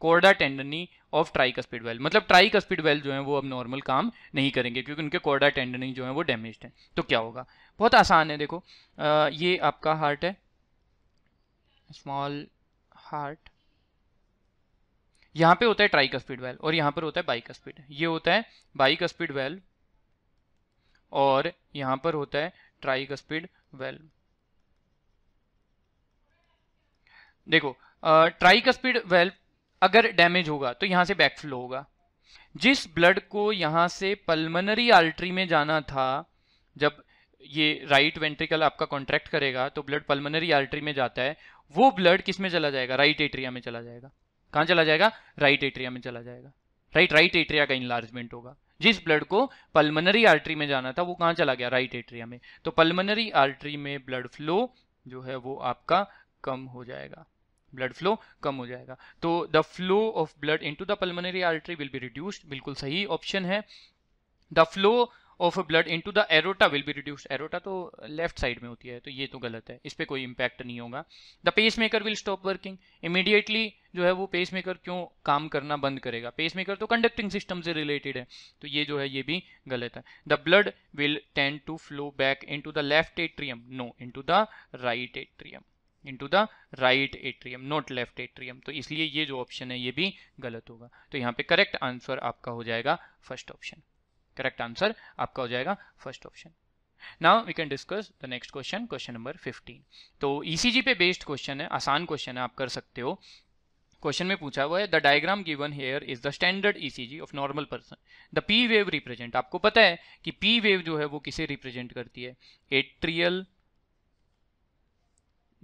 chordae tendineae of tricuspid valve मतलब tricuspid valve जो है वो अब normal काम नहीं करेंगे क्योंकि उनके कोर्डा टेंडनी जो है वो डैमेज है तो क्या होगा बहुत आसान है देखो आ, ये आपका हार्ट है स्मॉल हार्ट यहां पे होता है ट्राइक स्पीड वेल और यहां पर होता है बाइक स्पीड ये होता है बाइक स्पीड वेल और यहां पर होता है ट्राइक स्पीड वेल देखो ट्राइक स्पीड वेल्व अगर डैमेज होगा तो यहाँ से बैकफ्लो होगा जिस ब्लड को यहाँ से पल्मनरी आर्टरी में जाना था जब ये राइट वेंट्रिकल आपका कॉन्ट्रैक्ट करेगा तो ब्लड पल्मनरी आर्टरी में जाता है वो ब्लड किस में चला जाएगा राइट एट्रिया में चला जाएगा कहाँ चला जाएगा राइट एट्रिया में चला जाएगा राइट राइट एट्रिया का इनलार्जमेंट होगा जिस ब्लड को पल्मनरी आर्टरी में जाना था वो कहाँ चला गया राइट एट्रिया में तो पल्मनरी आर्टरी में ब्लड फ्लो जो है वो आपका कम हो जाएगा ब्लड फ्लो कम हो जाएगा तो the flow of blood into the pulmonary artery will be reduced बिल्कुल सही ऑप्शन है the flow of blood into the aorta will be reduced aorta तो लेफ्ट साइड में होती है तो ये तो गलत है इस पर कोई इम्पैक्ट नहीं होगा the pacemaker will stop working immediately जो है वो पेस मेकर क्यों काम करना बंद करेगा पेस मेकर तो कंडक्टिंग सिस्टम से रिलेटेड है तो ये जो है ये भी गलत है the blood will tend to flow back into the left atrium no into the right atrium into the right atrium not left atrium तो इसलिए ये जो ऑप्शन है ये भी गलत होगा तो यहाँ पे करेक्ट आंसर आपका हो जाएगा फर्स्ट ऑप्शन करेक्ट आंसर आपका हो जाएगा first option now we can discuss the next question question number 15 तो ईसीजी e पे बेस्ड क्वेश्चन है आसान क्वेश्चन है आप कर सकते हो क्वेश्चन में पूछा हुआ है the diagram given here is the standard ECG of normal person the P wave represent आपको पता है कि पी वेव जो है वो किसे रिप्रेजेंट करती है एट्रियल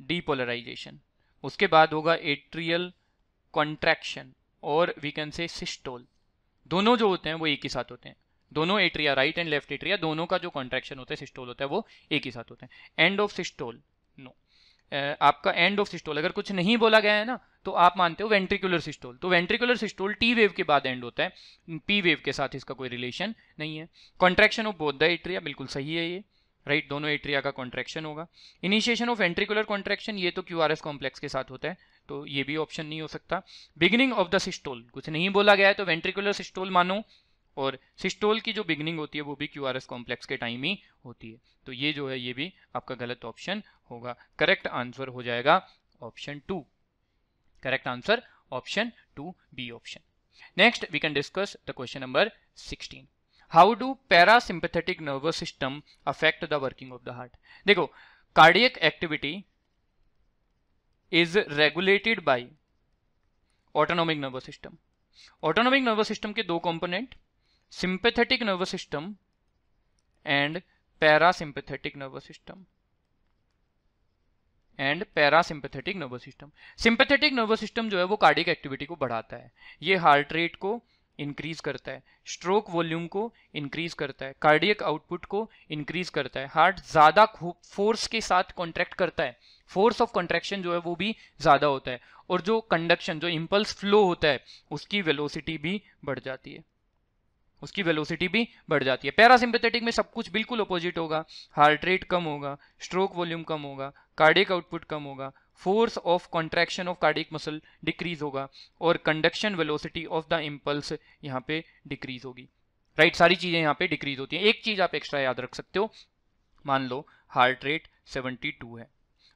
डीपोलराइजेशन उसके बाद होगा एट्रियल कॉन्ट्रैक्शन और वी कैन से सिस्टोल दोनों जो होते हैं वो एक ही साथ होते हैं दोनों atria right and left atria दोनों का जो कॉन्ट्रैक्शन होता है सिस्टोल होता है वो एक ही साथ होते हैं एंड ऑफ सिस्टोल नो आपका एंड ऑफ सिस्टोल अगर कुछ नहीं बोला गया है ना तो आप मानते हो वेंट्रिकुलर सिस्टोल तो वेंट्रिकुलर सिस्टोल टी वेव के बाद एंड होता है पी वेव के साथ इसका कोई रिलेशन नहीं है contraction of both the atria बिल्कुल सही है ये राइट right? दोनों एट्रिया का कॉन्ट्रेक्शन होगा इनिशिएशन ऑफ एंट्रिकुलर कॉन्ट्रेक्शन ये तो क्यू कॉम्प्लेक्स के साथ होता है तो ये भी ऑप्शन नहीं हो सकता बिगिनिंग ऑफ द सिस्टोल कुछ नहीं बोला गया है तो वेंट्रिकुलर सिस्टोल मानो और सिस्टोल की जो बिगनिंग होती है वो भी क्यू कॉम्प्लेक्स के टाइम ही होती है तो ये जो है ये भी आपका गलत ऑप्शन होगा करेक्ट आंसर हो जाएगा option two correct answer option two B option next we can discuss the question number sixteen how do parasympathetic nervous system affect the working of the heart देखो cardiac activity is regulated by autonomic nervous system autonomic nervous system के दो component sympathetic nervous system and parasympathetic nervous system and parasympathetic nervous system sympathetic nervous system जो है वो cardiac activity को बढ़ाता है ये हार्ट रेट को इंक्रीज करता है स्ट्रोक वॉल्यूम को इंक्रीज करता है कार्डियक आउटपुट को इंक्रीज करता है हार्ट ज़्यादा फोर्स के साथ कॉन्ट्रैक्ट करता है फोर्स ऑफ कॉन्ट्रैक्शन जो है वो भी ज़्यादा होता है और जो कंडक्शन जो इम्पल्स फ्लो होता है उसकी वेलोसिटी भी बढ़ जाती है उसकी वेलोसिटी भी बढ़ जाती है पैरासिम्पेथेटिक में सब कुछ बिल्कुल अपोजिट होगा हार्ट रेट कम होगा स्ट्रोक वॉल्यूम कम होगा कार्डिक आउटपुट कम होगा force of contraction of cardiac muscle decrease होगा और conduction velocity of the impulse यहाँ पे डिक्रीज होगी राइट सारी चीज़ें यहाँ पे डिक्रीज होती हैं एक चीज़ आप एक्स्ट्रा याद रख सकते हो मान लो हार्ट रेट 72 है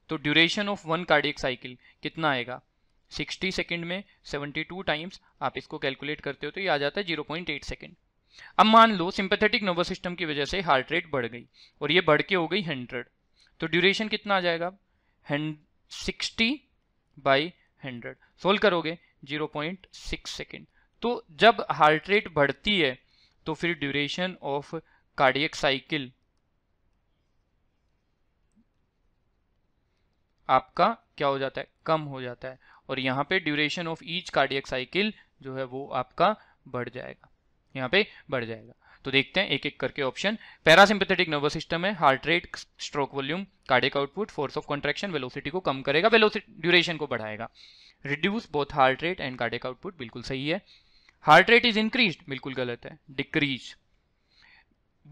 तो duration of one cardiac cycle कितना आएगा 60 सेकंड में 72 टाइम्स आप इसको कैलकुलेट करते हो तो ये आ जाता है 0.8 सेकेंड अब मान लो सिंपथेटिक नर्वस सिस्टम की वजह से हार्ट रेट बढ़ गई और ये बढ़ के हो गई 100 तो ड्यूरेशन कितना आ जाएगा सिक्सटी बाई हंड्रेड सोल्व करोगे जीरो पॉइंट सिक्स सेकेंड तो जब हार्ट रेट बढ़ती है तो फिर ड्यूरेशन ऑफ कार्डियक साइकिल आपका क्या हो जाता है कम हो जाता है और यहाँ पे duration of each cardiac cycle जो है वो आपका बढ़ जाएगा यहाँ पे बढ़ जाएगा तो देखते हैं एक एक करके ऑप्शन पैरासिंपेथेटिक नर्वस सिस्टम है heart rate stroke volume cardiac output force of contraction velocity को कम करेगा ड्यूरेशन को बढ़ाएगा reduce both heart rate and cardiac output बिल्कुल सही है हार्ट रेट इज इंक्रीज बिल्कुल गलत है decrease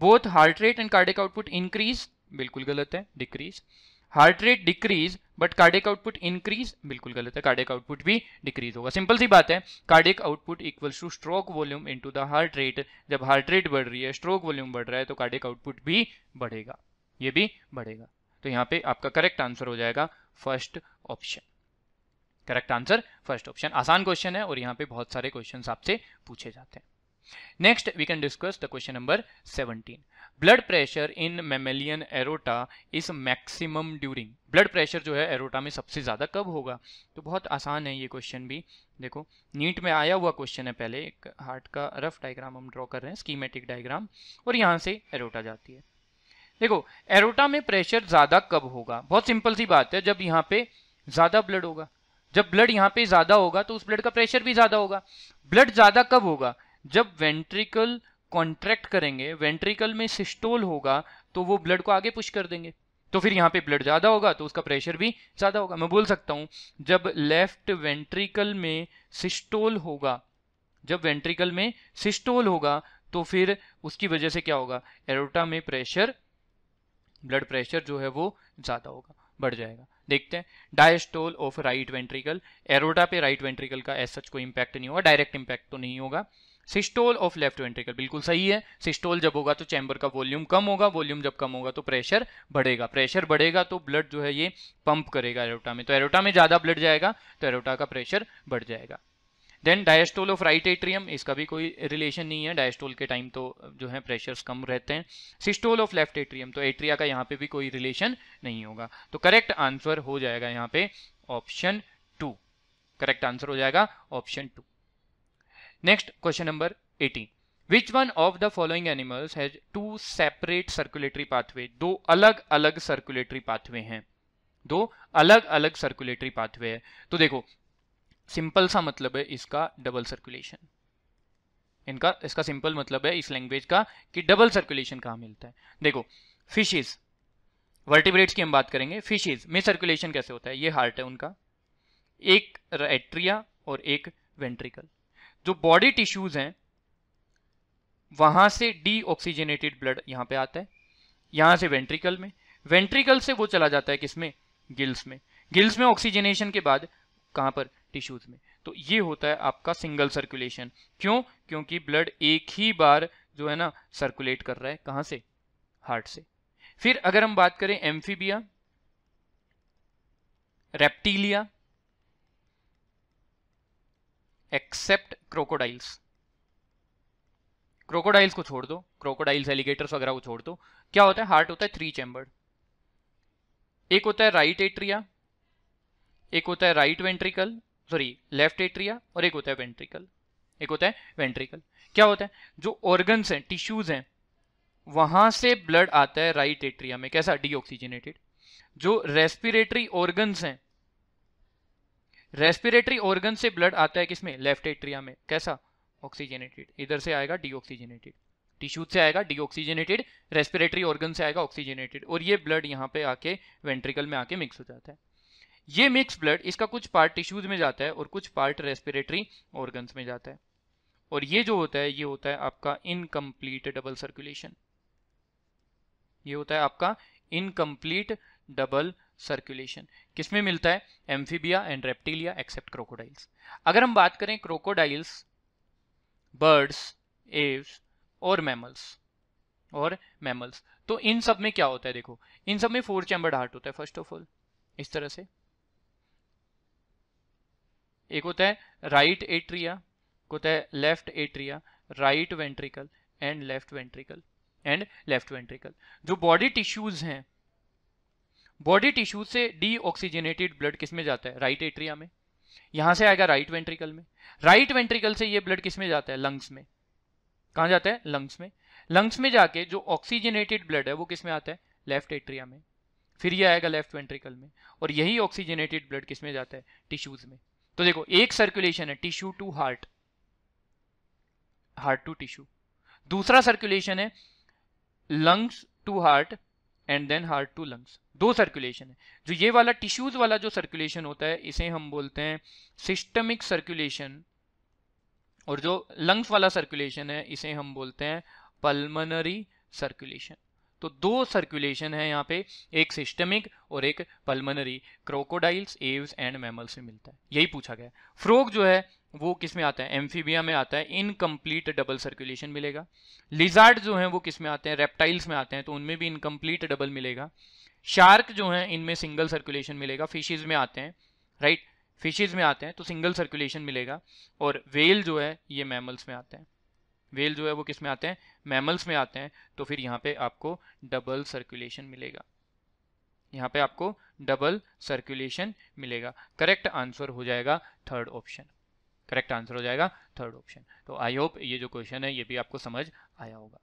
both heart rate and cardiac output increase बिल्कुल गलत है decrease heart rate decrease but cardiac output increase बिल्कुल गलत है कार्डिक आउटपुट भी डिक्रीज होगा सिंपल सी बात है cardiac output equals to stroke volume into the heart rate जब हार्ट रेट बढ़ रही है स्ट्रोक वॉल्यूम बढ़ रहा है तो कार्डिक आउटपुट भी बढ़ेगा ये भी बढ़ेगा तो यहाँ पे आपका करेक्ट आंसर हो जाएगा first option correct answer first option आसान क्वेश्चन है और यहाँ पे बहुत सारे क्वेश्चन आपसे पूछे जाते हैं Next, we can discuss the question number 17. Blood pressure in mammalian aorta is maximum during blood pressure जो है एरोटा में सबसे ज़्यादा कब होगा तो बहुत आसान है ये क्वेश्चन भी देखो नीट में आया हुआ क्वेश्चन है पहले एक हार्ट का रफ डायग्राम हम ड्रॉ कर रहे हैं स्कीमेटिक डायग्राम और यहाँ से एरोटा जाती है देखो एरोटा में प्रेशर ज़्यादा कब होगा बहुत सिंपल सी बात है जब यहाँ पे ज़्यादा ब्लड होगा जब ब्लड यहाँ पे ज़्यादा होगा तो उस ब्लड का प्रेशर भी ज़्यादा होगा ब्लड ज़्यादा कब होगा जब वेंट्रिकल कॉन्ट्रैक्ट करेंगे वेंट्रिकल में सिस्टोल होगा तो वो ब्लड को आगे पुश कर देंगे तो फिर यहाँ पे ब्लड ज़्यादा होगा तो उसका प्रेशर भी ज़्यादा होगा मैं बोल सकता हूँ जब लेफ्ट वेंट्रिकल में सिस्टोल होगा जब वेंट्रिकल में सिस्टोल होगा तो फिर उसकी वजह से क्या होगा एरोटा में प्रेशर ब्लड प्रेशर जो है वो ज़्यादा होगा बढ़ जाएगा देखते हैं diastole of right ventricle aorta पे राइट वेंट्रिकल का एज सच कोई इम्पैक्ट नहीं होगा डायरेक्ट इम्पैक्ट तो नहीं होगा सिस्टोल ऑफ लेफ्ट वेंट्रिकल बिल्कुल सही है सिस्टोल जब होगा तो चैम्बर का वॉल्यूम कम होगा वॉल्यूम जब कम होगा तो प्रेशर बढ़ेगा प्रेशर बढ़ेगा तो ब्लड जो है ये पंप करेगा एरोटा में तो एरोटा में ज़्यादा ब्लड जाएगा तो एरोटा का प्रेशर बढ़ जाएगा then diastole of right atrium इसका भी कोई रिलेशन नहीं है डायस्टोल के टाइम तो जो है प्रेशर्स कम रहते हैं सिस्टोल ऑफ लेफ्ट एट्रियम तो एट्रिया का यहाँ पे भी कोई रिलेशन नहीं होगा तो करेक्ट आंसर हो जाएगा यहाँ पे ऑप्शन टू करेक्ट आंसर हो जाएगा option two next question number 18 which one of the following animals has two separate circulatory pathway दो अलग अलग सर्कुलेटरी पाथवे हैं दो अलग अलग सर्कुलेटरी पाथवे है तो देखो सिंपल सा मतलब है इसका डबल सर्कुलेशन इनका इसका सिंपल मतलब है इस लैंग्वेज का कि डबल सर्कुलेशन कहा मिलता है देखो फिशेज वर्टिब्रेट्स की हम बात करेंगे फिशेज में सर्कुलेशन कैसे होता है ये हार्ट है उनका एक एट्रिया और एक वेंट्रिकल जो बॉडी टिश्यूज हैं वहां से डी ऑक्सीजनेटेड ब्लड यहां पे आता है यहां से वेंट्रिकल में वेंट्रिकल से वो चला जाता है किसमें गिल्स में गिल्स में ऑक्सीजनेशन के बाद कहां पर टिश्यूज में तो ये होता है आपका सिंगल सर्कुलेशन क्यों क्योंकि ब्लड एक ही बार जो है ना सर्कुलेट कर रहा है कहां से हार्ट से फिर अगर हम बात करें amphibia reptilia except crocodiles crocodiles को छोड़ दो क्रोकोडाइल्स एलिगेटर्स वगैरह को छोड़ दो क्या होता है हार्ट होता है थ्री चैम्बर्ड एक होता है राइट एट्रिया एक होता है right ventricle sorry left atria और एक होता है वेंट्रिकल एक होता है वेंट्रिकल क्या होता है जो ऑर्गन्स हैं टिश्यूज हैं वहां से ब्लड आता है राइट एट्रिया में कैसा डीऑक्सीजनेटेड जो रेस्पिरेटरी ऑर्गन्स हैं रेस्पिरेटरी ऑर्गन से ब्लड आता है किसमें लेफ्ट एट्रिया में कैसा ऑक्सीजनेटेड इधर से आएगा डीऑक्सीजनेटेड टिश्यूज से आएगा डीऑक्सीजनेटेड रेस्पिरेटरी ऑर्गन से आएगा ऑक्सीजनेटेड और ये ब्लड यहाँ पे आके वेंट्रिकल में आके मिक्स हो जाता है ये मिक्स ब्लड इसका कुछ पार्ट टिश्यूज में जाता है और कुछ पार्ट रेस्पिरेटरी ऑर्गन्स में जाता है और ये जो होता है ये होता है आपका इनकम्प्लीट डबल सर्कुलेशन ये होता है आपका इनकम्प्लीट डबल सर्कुलेशन किसमें मिलता है amphibia and reptilia except crocodiles अगर हम बात करें क्रोकोडाइल्स बर्ड्स एव्स और मैमल्स और मैमल्स तो इन सब में क्या होता है देखो इन सब में फोर चैम्बर्ड हार्ट होता है फर्स्ट ऑफ ऑल इस तरह से एक होता है राइट एट्रिया होता है left atria right ventricle and left ventricle and left ventricle जो बॉडी टिश्यूज हैं बॉडी टिश्यू से डीऑक्सीजनेटेड ब्लड किस में जाता है राइट एट्रिया में यहां से आएगा राइट वेंट्रिकल में राइट वेंट्रिकल से ये ब्लड किस में जाता है लंग्स में कहा जाता है लंग्स में लंग्स में जाके जो ऑक्सीजनेटेड ब्लड है वो किस में आता है लेफ्ट एट्रिया में फिर ये आएगा लेफ्ट वेंट्रिकल में और यही ऑक्सीजनेटेड ब्लड किस में जाता है टिश्यूज में तो देखो एक सर्कुलेशन है tissue to heart heart to tissue दूसरा सर्कुलेशन है lungs to heart and then heart to lungs दो सर्कुलेशन है जो ये वाला टिश्यूज वाला जो सर्कुलेशन होता है इसे हम बोलते हैं सिस्टमिक सर्कुलेशन और जो लंग्स वाला सर्कुलेशन है इसे हम बोलते हैं पल्मनरी सर्कुलेशन तो दो सर्कुलेशन है यहाँ पे एक सिस्टमिक और एक pulmonary crocodiles aves and mammals में मिलता है यही पूछा गया फ्रॉग जो है वो किस में आता है एम्फीबिया में आता तो तो है इनकम्प्लीट डबल सर्कुलेशन मिलेगा लिजार्ड जो है वो किस में आते हैं रेप्टाइल्स में आते हैं तो उनमें भी इनकम्प्लीट डबल मिलेगा शार्क जो है इनमें सिंगल सर्कुलेशन मिलेगा फिशेज में आते हैं राइट फिशेज में आते हैं तो सिंगल सर्कुलेशन मिलेगा और वेल जो है ये मैमल्स में आते हैं वेल जो है वो किस में आते हैं मैमल्स में आते हैं तो फिर यहाँ पे आपको डबल सर्कुलेशन मिलेगा यहाँ पे आपको डबल सर्कुलेशन मिलेगा करेक्ट आंसर हो जाएगा थर्ड ऑप्शन करेक्ट आंसर हो जाएगा थर्ड ऑप्शन तो आई होप ये जो क्वेश्चन है ये भी आपको समझ आया होगा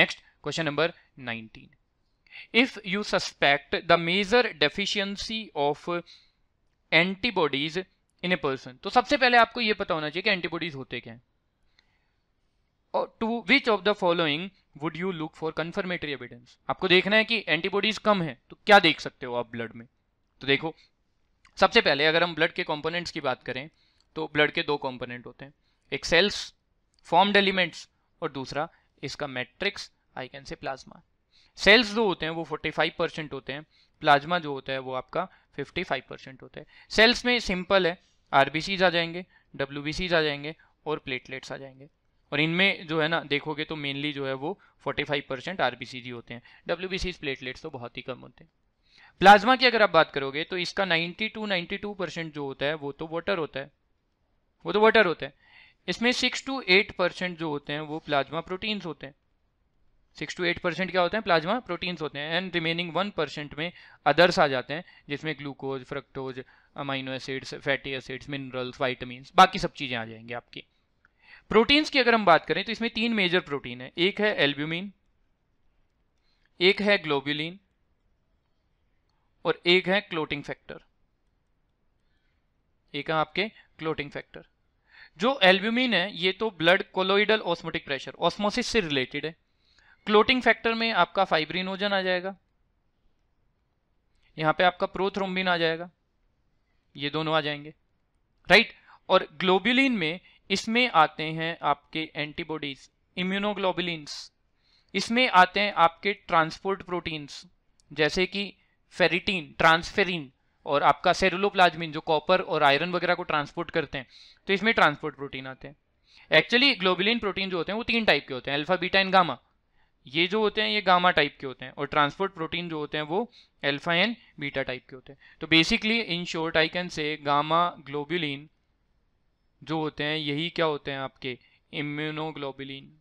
next question number 19 if you suspect the major deficiency of antibodies in a person तो सबसे पहले आपको ये पता होना चाहिए कि एंटीबॉडीज होते क्या और to which of the following would you look for confirmatory evidence आपको देखना है कि एंटीबॉडीज कम है तो क्या देख सकते हो आप ब्लड में तो देखो सबसे पहले अगर हम ब्लड के कॉम्पोनेंट्स की बात करें तो ब्लड के दो कंपोनेंट होते हैं एक सेल्स फॉर्म्ड एलिमेंट्स और दूसरा इसका matrix I can say plasma cells जो होते हैं वो 45 परसेंट होते हैं प्लाज्मा जो होता है वो आपका 55 परसेंट होता है सेल्स में सिंपल है आर आ जाएंगे डब्ल्यू आ जाएंगे और प्लेटलेट्स आ जाएंगे और इनमें जो है ना देखोगे तो मेनली जो है वो 45 परसेंट आर होते हैं डब्ल्यू प्लेटलेट्स तो बहुत ही कम होते हैं प्लाज्मा की अगर आप बात करोगे तो इसका 90 टू 92 परसेंट जो होता है वो तो वाटर होता है वो तो वाटर होते हैं इसमें सिक्स टू एट परसेंट जो होते हैं वो प्लाज्मा प्रोटीन्स होते हैं सिक्स टू एट परसेंट क्या होते हैं प्लाज्मा प्रोटीन्स होते हैं एंड रिमेनिंग वन परसेंट में अदर्स आ जाते हैं जिसमें glucose fructose amino acids fatty acids minerals vitamin बाकी सब चीज़ें आ जाएंगी आपकी प्रोटीन्स की अगर हम बात करें तो इसमें तीन मेजर प्रोटीन है एक है एल्ब्यूमिन एक है ग्लोब्यूलिन और एक है क्लोटिंग फैक्टर एक है आपके क्लोटिंग फैक्टर जो एल्ब्यूमिन है ये तो blood colloidal osmotic pressure osmosis से रिलेटेड है क्लोटिंग फैक्टर में आपका फाइब्रिनोजन आ जाएगा यहाँ पे आपका प्रोथ्रोम्बिन आ जाएगा ये दोनों आ जाएंगे राइट और ग्लोबुलिन में इसमें आते हैं आपके एंटीबॉडीज इम्यूनोग्लोबुलिन्स इसमें आते हैं आपके ट्रांसपोर्ट प्रोटीन्स जैसे कि फेरिटीन ट्रांसफेरिन और आपका प्लाजमिन जो कॉपर और आयरन वगैरह को ट्रांसपोर्ट करते हैं तो इसमें ट्रांसपोर्ट प्रोटीन आते हैं एक्चुअली ग्लोबुलिन प्रोटीन जो होते हैं वो तीन टाइप के होते हैं अल्फा बीटा एंड गामा ये जो होते हैं ये गामा टाइप के होते हैं और ट्रांसपोर्ट प्रोटीन जो होते हैं वो अल्फा एंड बीटा टाइप के होते हैं तो basically in short I can say gamma globulin जो होते हैं यही क्या होते हैं आपके इम्यूनोग्लोबुलिन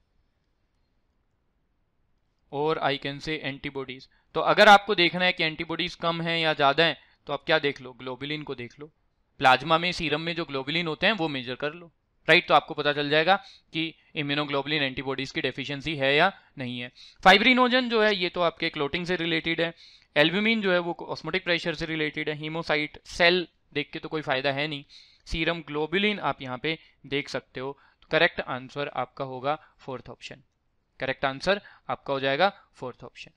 और आई कैन से एंटीबॉडीज तो अगर आपको देखना है कि एंटीबॉडीज कम है या ज़्यादा है तो आप क्या देख लो ग्लोबुलिन को देख लो प्लाज्मा में सीरम में जो ग्लोबुलिन होते हैं वो मेजर कर लो राइट तो आपको पता चल जाएगा कि इम्यूनोग्लोबुलिन एंटीबॉडीज की डेफिशिएंसी है या नहीं है फाइब्रिनोजन जो है ये तो आपके क्लोटिंग से रिलेटेड है एल्ब्यूमिन जो है वो ऑस्मोटिक प्रेशर से रिलेटेड है हीमोसाइट सेल देख के तो कोई फायदा है नहीं सीरम ग्लोबुलिन आप यहाँ पे देख सकते हो करेक्ट तो आंसर आपका होगा फोर्थ ऑप्शन करेक्ट आंसर आपका हो जाएगा fourth option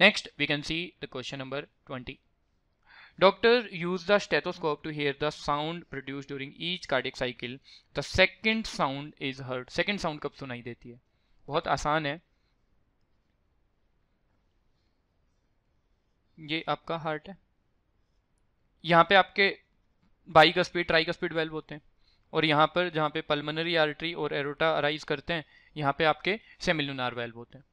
next we can see the question number twenty doctor use the stethoscope to hear the sound produced during each cardiac cycle. The second sound is heard. Second sound कब सुनाई देती है बहुत आसान है ये आपका हार्ट है यहाँ पे आपके bicuspid tricuspid valve होते हैं और यहाँ पर जहाँ पे पल्मोनरी आर्टरी और एरोटा अराइज करते हैं यहाँ पे आपके सेमिलुनार वेल्व होते हैं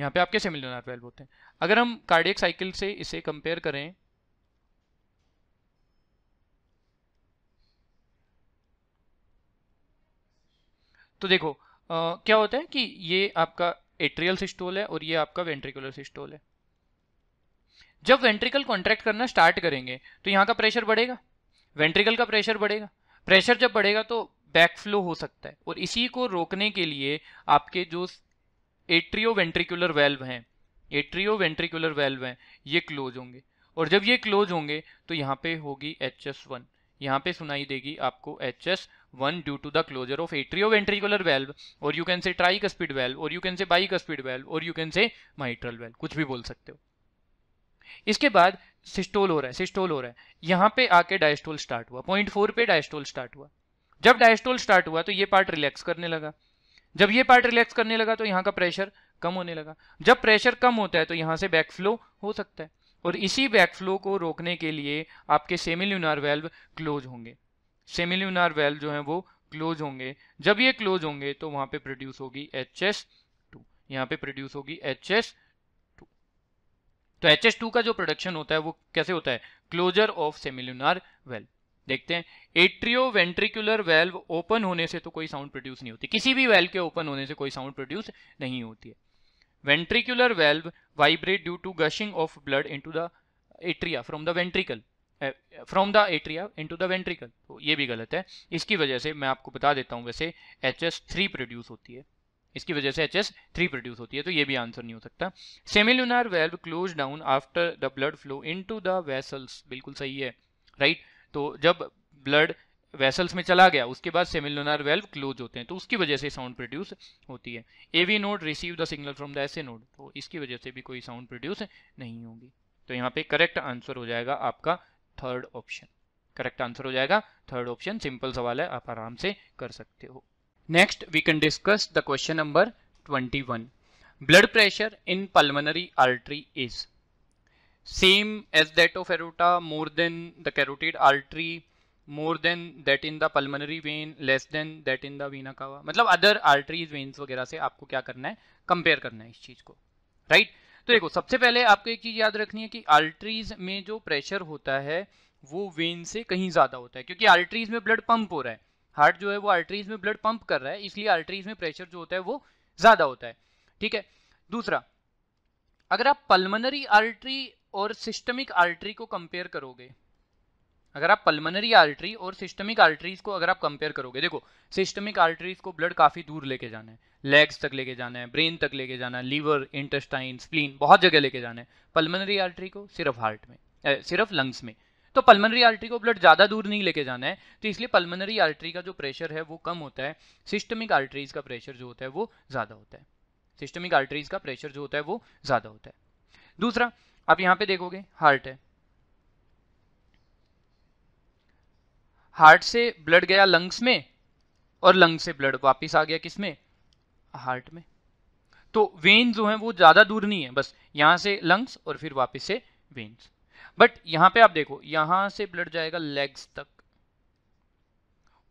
यहाँ पे आपके सेमिलुनार वेल्व होते हैं अगर हम कार्डियक साइकिल से इसे कंपेयर करें तो देखो आ, क्या होता है कि ये आपका एट्रियल सिस्टोल है और ये आपका वेंट्रिकुलर सिस्टोल है जब वेंट्रिकल कॉन्ट्रैक्ट करना स्टार्ट करेंगे तो यहाँ का प्रेशर बढ़ेगा वेंट्रिकल का प्रेशर बढ़ेगा प्रेशर जब बढ़ेगा तो बैकफ्लो हो सकता है और इसी को रोकने के लिए आपके जो एट्रियो वेंट्रिकुलर वेल्व हैं एट्रियो वेंट्रिकुलर वेल्व हैं ये क्लोज होंगे और जब ये क्लोज होंगे तो यहाँ पे होगी एच एस वन यहाँ पे सुनाई देगी आपको H S one due to the closure of atrioventricular valve और you can say tricuspid valve और you can say bicuspid valve और you can say mitral valve कुछ भी बोल सकते हो इसके बाद सिस्टोल हो रहा है सिस्टोल हो रहा है यहाँ पे आके डायस्टोल स्टार्ट हुआ पॉइंट फोर पे डायस्टोल स्टार्ट हुआ जब डायस्टोल स्टार्ट हुआ तो ये पार्ट रिलैक्स करने लगा जब ये पार्ट रिलैक्स करने लगा तो यहाँ का प्रेशर कम होने लगा जब प्रेशर कम होता है तो यहाँ से बैक फ्लो हो सकता है और इसी बैकफ्लो को रोकने के लिए आपके सेमिल्यूनार वेल्व क्लोज होंगे सेमिल्यूनार वेल्व जो है वो क्लोज होंगे जब ये क्लोज होंगे तो वहां पे प्रोड्यूस होगी एच एस टू यहाँ पे प्रोड्यूस होगी एच एस टू तो एच एस टू का जो प्रोडक्शन होता है वो कैसे होता है क्लोजर ऑफ सेमिल्यूनार वेल्व देखते हैं एट्रियो वेंट्रिकुलर वेल्व ओपन होने से तो कोई साउंड प्रोड्यूस नहीं होती किसी भी वेल्व के ओपन होने से कोई साउंड प्रोड्यूस नहीं होती है Ventricular valve vibrate due to gushing of blood into the atria from the ventricle. From the atria to the ventricle तो ये भी गलत है इसकी वजह से मैं आपको बता देता हूँ वैसे एच एस थ्री प्रोड्यूस होती है इसकी वजह से एच एस थ्री प्रोड्यूस होती है तो ये भी आंसर नहीं हो सकता semilunar valve close down after the blood flow into the vessels बिल्कुल सही है राइट तो जब ब्लड वेसल्स में चला गया उसके बाद सेमिलोनर वेल्व क्लोज होते हैं तो उसकी वजह से साउंड प्रोड्यूस होती है AV node receive the signal from the SA node तो इसकी वजह से भी कोई साउंड प्रोड्यूस नहीं होगी तो यहाँ पे करेक्ट आंसर हो जाएगा आपका थर्ड ऑप्शन करेक्ट आंसर हो जाएगा थर्ड ऑप्शन सिंपल सवाल है आप आराम से कर सकते हो next we can discuss the question number twenty blood pressure in pulmonary artery is same as that of aorta more than the carotid artery more than that in the pulmonary vein less than that in the vena cava मतलब other arteries veins वगैरह से आपको क्या करना है compare करना है इस चीज़ को राइट right? तो देखो सबसे पहले आपको एक चीज़ याद रखनी है कि आर्टरीज में जो प्रेशर होता है वो वेन से कहीं ज़्यादा होता है क्योंकि आर्टरीज में ब्लड पंप हो रहा है हार्ट जो है वो आर्टरीज में ब्लड पंप कर रहा है इसलिए आर्टरीज में प्रेशर जो होता है वो ज़्यादा होता है ठीक है दूसरा अगर आप पल्मनरी आर्टरी और सिस्टमिक आर्टरी को कंपेयर करोगे अगर आप पल्मनरी आर्टरी और सिस्टमिक आर्टरीज को अगर आप कंपेयर करोगे देखो सिस्टमिक आर्टरीज को ब्लड काफ़ी दूर लेके जाना है लेग्स तक लेके जाना है ब्रेन तक लेके जाना है लीवर इंटेस्टाइन स्प्लीन बहुत जगह लेके जाना है पल्मनरी आर्टरी को सिर्फ हार्ट में ए, सिर्फ लंग्स में तो पल्मनरी आर्टरी को ब्लड ज़्यादा दूर नहीं लेके जाना है तो इसलिए पल्मनरी आर्टरी का जो प्रेशर है वो कम होता है सिस्टमिक आर्टरीज का प्रेशर जो होता है वो ज़्यादा होता है सिस्टमिक आर्टरीज का प्रेशर जो होता है वो ज़्यादा होता है दूसरा आप यहाँ पे देखोगे हार्ट है हार्ट से ब्लड गया लंग्स में और लंग से ब्लड वापस आ गया किस में हार्ट में तो वेन जो है वो ज़्यादा दूर नहीं है बस यहां से लंग्स और फिर वापस से वेन्स बट यहां पे आप देखो यहां से ब्लड जाएगा लेग्स तक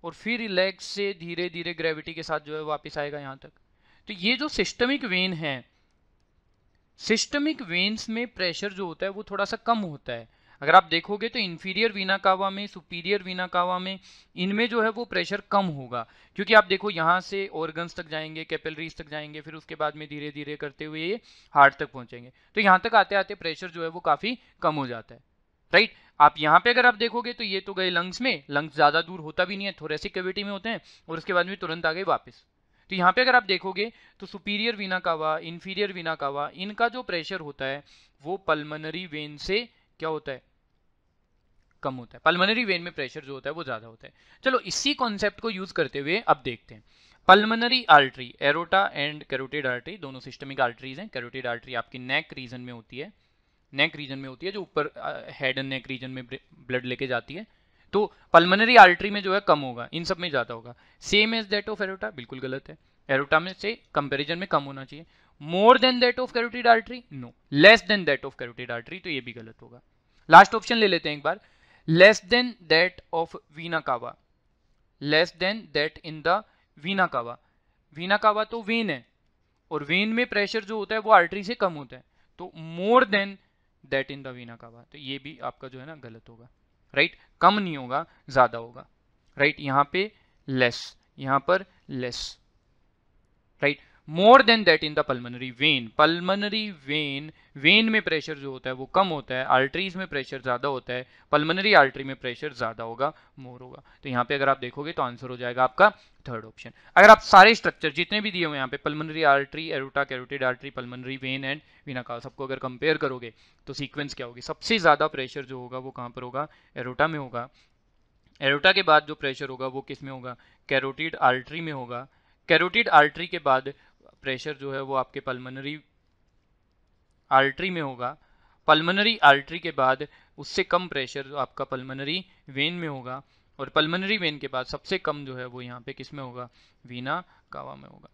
और फिर लेग्स से धीरे धीरे ग्रेविटी के साथ जो है वापस आएगा यहां तक तो ये जो सिस्टमिक वेन है सिस्टमिक वेन्स में प्रेशर जो होता है वो थोड़ा सा कम होता है अगर आप देखोगे तो इन्फीरियर वीना कावा में सुपीरियर वीना कावा में इनमें जो है वो प्रेशर कम होगा क्योंकि आप देखो यहाँ से ऑर्गन्स तक जाएंगे कैपिलरीज तक जाएंगे फिर उसके बाद में धीरे धीरे करते हुए ये हार्ट तक पहुँचेंगे तो यहाँ तक आते आते प्रेशर जो है वो काफ़ी कम हो जाता है राइट आप यहाँ पे अगर आप देखोगे तो ये तो गए लंग्स में लंग्स ज़्यादा दूर होता भी नहीं है थोरेसिक कैविटी में होते हैं और उसके बाद में तुरंत आ गए वापस तो यहाँ पे अगर आप देखोगे तो superior Veena cava inferior vena कावा इनका जो प्रेशर होता है वो पल्मनरी वेन से क्या होता है कम होता है पल्मनरी वेन में प्रेशर जो होता है वो ज़्यादा होता है चलो इसी कॉन्सेप्ट को यूज़ करते हुए अब देखते हैं pulmonary artery aorta and carotid artery दोनों सिस्टमिक आर्टरीज हैं कैरोटेड आर्टरी आपकी नेक रीजन में होती है नेक रीजन में होती है जो ऊपर हेड एंड नेक रीजन में ब्लड लेके जाती है तो पल्मनरी आर्टरी में जो है कम होगा इन सब में ज़्यादा होगा same as that of aorta बिल्कुल गलत है एरोटा में से कंपेरिजन में कम होना चाहिए more than that of carotid artery no less than that of carotid artery तो ये भी गलत होगा लास्ट ऑप्शन ले लेते हैं एक बार less than that of Vinakava less than that in the Vinakava Vinakava तो वेन है और वेन में प्रेशर जो होता है वो आर्टरी से कम होता है तो more than that in the cava तो ये भी आपका जो है ना गलत होगा राइट right? कम नहीं होगा ज़्यादा होगा राइट right? यहाँ पे लेस यहां पर less right more than that in the pulmonary vein pulmonary vein vein में प्रेशर जो होता है वो कम होता है आर्टरीज में प्रेशर ज़्यादा होता है पल्मनरी आर्टरी में प्रेशर ज़्यादा होगा मोर होगा तो यहाँ पे अगर आप देखोगे तो आंसर हो जाएगा आपका थर्ड ऑप्शन अगर आप सारे स्ट्रक्चर जितने भी दिए हुए यहाँ पे pulmonary artery aorta carotid artery pulmonary vein and vena cava सबको अगर कंपेयर करोगे तो सीक्वेंस क्या होगी सबसे ज़्यादा प्रेशर जो होगा वो कहाँ पर होगा एरोटा में होगा एरोटा के बाद जो प्रेशर होगा वो किस में होगा कैरोटिड आर्टरी में होगा कैरोटिड आर्टरी के बाद प्रेशर जो है वो आपके पल्मनरी आर्टरी में होगा पल्मोनरी आर्टरी के बाद उससे कम प्रेशर जो आपका पल्मोनरी वेन में होगा और पल्मोनरी वेन के बाद सबसे कम जो है वो यहाँ पे किस में होगा वीना कावा में होगा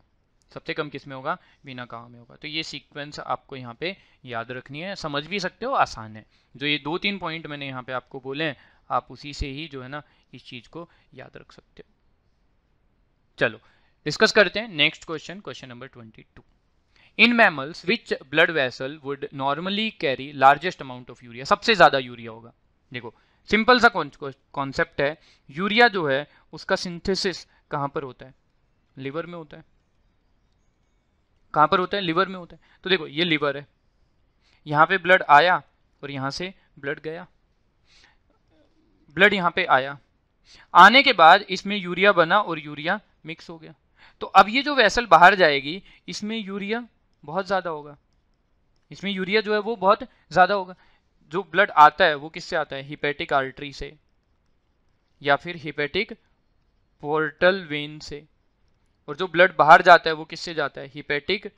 सबसे कम किस में होगा वीना कावा में होगा तो ये सीक्वेंस आपको यहाँ पे याद रखनी है समझ भी सकते हो आसान है जो ये दो तीन पॉइंट मैंने यहाँ पे आपको बोले हैं आप उसी से ही जो है ना इस चीज़ को याद रख सकते हो चलो डिस्कस करते हैं next question question number twenty two in mammals which blood vessel would normally carry largest amount of urea सबसे ज़्यादा यूरिया होगा देखो सिंपल सा कॉन्सेप्ट है यूरिया जो है उसका सिंथेसिस कहाँ पर होता है लिवर में होता है कहाँ पर होता है लिवर में होता है तो देखो ये लिवर है यहाँ पे ब्लड आया और यहाँ से ब्लड गया ब्लड यहाँ पे आया आने के बाद इसमें यूरिया बना और यूरिया मिक्स हो गया तो अब ये जो वैसल बाहर जाएगी इसमें यूरिया बहुत ज़्यादा होगा इसमें यूरिया जो है वो बहुत ज़्यादा होगा जो ब्लड आता है वो किससे आता है हिपेटिक आर्टरी से या फिर हिपेटिक पोर्टल वेन से और जो ब्लड बाहर जाता है वो किससे जाता है हिपेटिक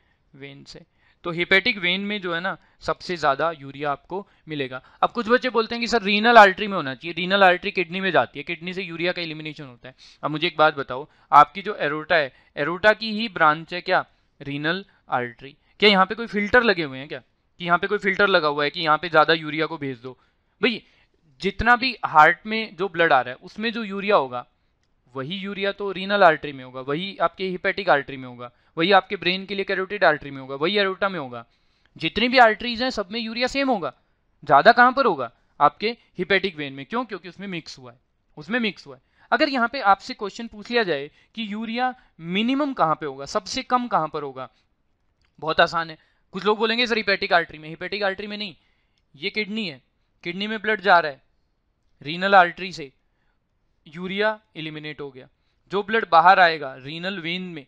वेन से तो हिपेटिक वेन में जो है ना सबसे ज़्यादा यूरिया आपको मिलेगा अब कुछ बच्चे बोलते हैं कि सर रीनल आर्टरी में होना चाहिए रीनल आर्टरी किडनी में जाती है किडनी से यूरिया का एलिमिनेशन होता है अब मुझे एक बात बताओ आपकी जो एरोटा है एरोटा की ही ब्रांच है क्या रीनल आर्ट्री क्या यहाँ पे कोई फिल्टर लगे हुए हैं क्या कि यहाँ पे कोई फिल्टर लगा हुआ है कि यहाँ पे ज़्यादा यूरिया को भेज दो भाई जितना भी हार्ट में जो ब्लड आ रहा है उसमें जो यूरिया होगा वही यूरिया तो रीनल आर्ट्री में होगा वही आपके हिपेटिक आर्ट्री में होगा वही आपके ब्रेन के लिए कैरोटिड आर्ट्री में होगा वही एरोटा में होगा जितनी भी आर्ट्रीज हैं सब में यूरिया सेम होगा ज़्यादा कहाँ पर होगा आपके हिपेटिक वेन में क्यों क्योंकि उसमें मिक्स हुआ है उसमें मिक्स हुआ है अगर यहाँ पे आपसे क्वेश्चन पूछ लिया जाए कि यूरिया मिनिमम कहाँ पे होगा सबसे कम कहाँ पर होगा बहुत आसान है कुछ लोग बोलेंगे सर हिपेटिक आर्टरी में हिपेटिक आर्टरी में नहीं ये किडनी है किडनी में ब्लड जा रहा है रीनल आर्टरी से यूरिया एलिमिनेट हो गया जो ब्लड बाहर आएगा रीनल वेन में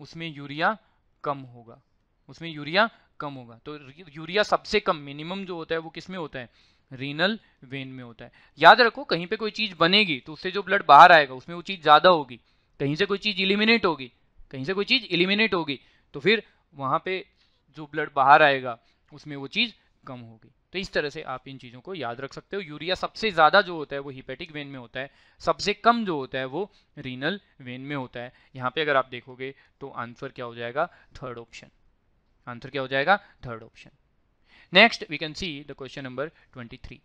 उसमें यूरिया कम होगा उसमें यूरिया कम होगा तो यूरिया सबसे कम मिनिमम जो होता है वो किस में होता है रीनल वेन में होता है याद रखो कहीं पे कोई चीज़ बनेगी तो उससे जो ब्लड बाहर आएगा उसमें वो चीज़ ज़्यादा होगी कहीं से कोई चीज़ इलिमिनेट होगी कहीं से कोई चीज़ इलिमिनेट होगी तो फिर वहाँ पे जो ब्लड बाहर आएगा उसमें वो चीज़ कम होगी तो इस तरह से आप इन चीज़ों को याद रख सकते हो यूरिया सबसे ज़्यादा जो होता है वो हिपेटिक वेन में होता है सबसे कम जो होता है वो रीनल वेन में होता है यहाँ पे अगर आप देखोगे तो आंसर क्या हो जाएगा थर्ड ऑप्शन आंसर क्या हो जाएगा third option next we can see the question number twenty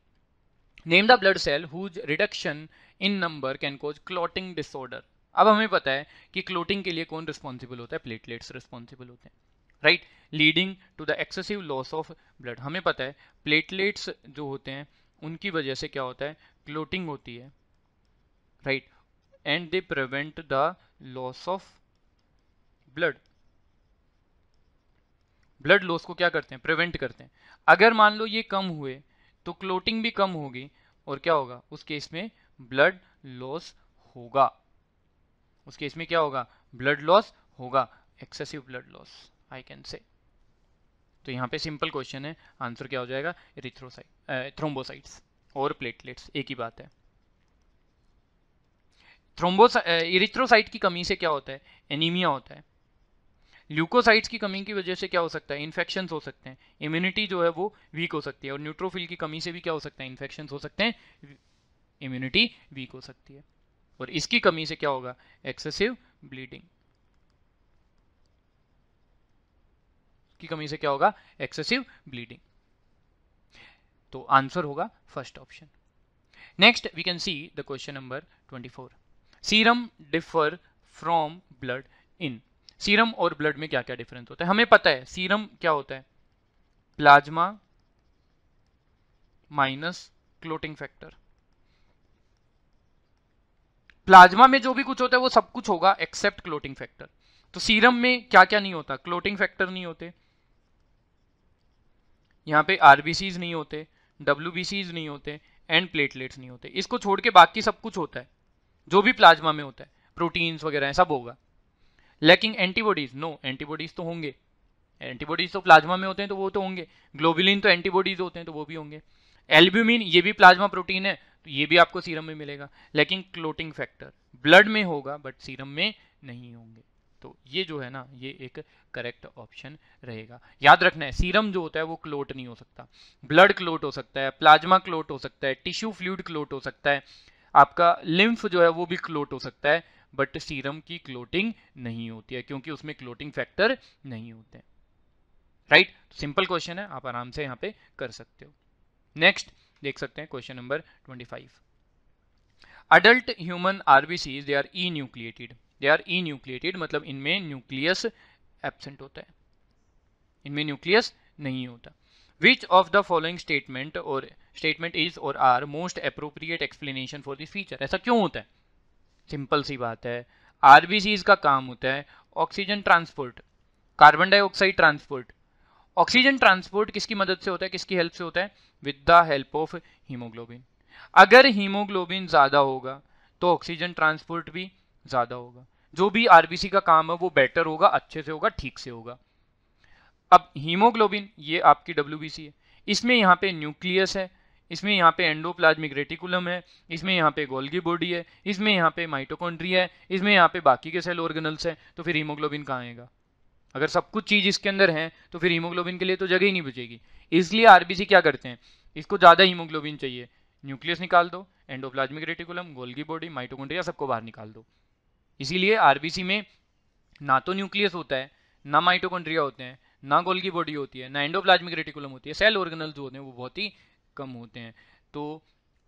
name the blood cell whose reduction in number can cause clotting disorder अब हमें पता है कि क्लोटिंग के लिए कौन रिस्पॉन्सिबल होता है प्लेटलेट्स रिस्पॉन्सिबल होते हैं right leading to the excessive loss of blood हमें पता है प्लेटलेट्स जो होते हैं उनकी वजह से क्या होता है क्लोटिंग होती है right and they prevent the loss of blood blood loss को क्या करते हैं प्रिवेंट करते हैं अगर मान लो ये कम हुए तो क्लोटिंग भी कम होगी और क्या होगा उस केस में ब्लड लॉस होगा उस केस में क्या होगा ब्लड लॉस होगा excessive blood loss I can say तो यहाँ पे सिंपल क्वेश्चन है आंसर क्या हो जाएगा इरिथ्रोसाइट थ्रोम्बोसाइट्स और प्लेटलेट्स एक ही बात है थ्रोम्बोसा इरिथ्रोसाइट की कमी से क्या होता है एनीमिया होता है ल्यूकोसाइट्स की कमी की वजह से क्या हो सकता है इन्फेक्शन हो सकते हैं इम्यूनिटी जो है वो वीक हो सकती है और न्यूट्रोफिल की कमी से भी क्या हो सकता है इन्फेक्शन हो सकते हैं इम्यूनिटी वीक हो सकती है और इसकी कमी से क्या होगा एक्सेसिव ब्लीडिंग की कमी से क्या होगा एक्सेसिव ब्लीडिंग तो आंसर होगा first option next we can see the question number 24 serum differ from blood in serum और ब्लड में क्या क्या डिफरेंस होता है हमें पता है सीरम क्या होता है plasma minus clotting factor plasma में जो भी कुछ होता है वो सब कुछ होगा एक्सेप्ट क्लोटिंग फैक्टर तो सीरम में क्या क्या नहीं होता क्लोटिंग फैक्टर नहीं होते यहाँ पे आर नहीं होते डब्ल्यू नहीं होते एंड प्लेटलेट्स नहीं होते इसको छोड़ के बाकी सब कुछ होता है जो भी प्लाज्मा में होता है प्रोटीन्स वगैरह सब होगा लैकिंग एंटीबॉडीज नो एंटीबॉडीज तो होंगे एंटीबॉडीज तो प्लाज्मा में होते हैं तो वो तो होंगे ग्लोबुलिन तो एंटीबॉडीज होते हैं तो वो भी होंगे एल्ब्यूमिन ये भी प्लाज्मा प्रोटीन है तो ये भी आपको सीरम में मिलेगा लेकिन क्लोटिंग फैक्टर ब्लड में होगा बट सीरम में नहीं होंगे तो ये जो है ना ये एक करेक्ट ऑप्शन रहेगा याद रखना है सीरम जो होता है वो क्लोट नहीं हो सकता ब्लड क्लोट हो सकता है प्लाज्मा क्लोट हो सकता है टिश्यू फ्लूड क्लोट हो सकता है आपका लिम्फ जो है वो भी क्लोट हो सकता है बट सीरम की क्लोटिंग नहीं होती है क्योंकि उसमें क्लोटिंग फैक्टर नहीं होते राइट सिंपल क्वेश्चन है आप आराम से यहां पे कर सकते हो नेक्स्ट देख सकते हैं question number 25 human RBC they are enucleated they are enucleated मतलब इनमें न्यूक्लियस एबसेंट होता है इनमें न्यूक्लियस नहीं होता which of the following statement और स्टेटमेंट इज और are most appropriate explanation for this feature ऐसा क्यों होता है सिंपल सी बात है आर का काम होता है oxygen transport carbon dioxide transport oxygen transport किसकी मदद से होता है किसकी हेल्प से होता है with the help of haemoglobin अगर हीमोग्लोबिन ज़्यादा होगा तो ऑक्सीजन ट्रांसपोर्ट भी ज़्यादा होगा जो भी आरबीसी का काम है वो बेटर होगा अच्छे से होगा ठीक से होगा अब हीमोग्लोबिन ये आपकी डब्ल्यू है इसमें यहाँ पे न्यूक्लियस है इसमें यहाँ पे एंडोप्लाज्मिक रेटिकुलम है इसमें यहाँ पे गोल्गी बॉडी है इसमें यहाँ पे माइटोकॉन्ड्री है इसमें यहाँ पे बाकी के सेल ऑर्गेनल्स हैं तो फिर हीमोग्लोबिन कहाँ आएगा अगर सब कुछ चीज़ इसके अंदर है तो फिर हीमोग्लोबिन के लिए तो जगह ही नहीं बचेगी इसलिए आरबीसी क्या करते हैं इसको ज़्यादा हीमोग्लोबिन चाहिए न्यूक्लियस निकाल दो endoplasmic reticulum Golgi body mitochondria सबको बाहर निकाल दो इसीलिए आरबीसी में ना तो न्यूक्लियस होता है ना माइटोकॉन्ड्रिया होते हैं ना गोल्गी बॉडी होती है ना एंडोप्लाज्मिक रेटिकुलम होती है सेल ऑर्गेनल जो होते हैं वो बहुत ही कम होते हैं तो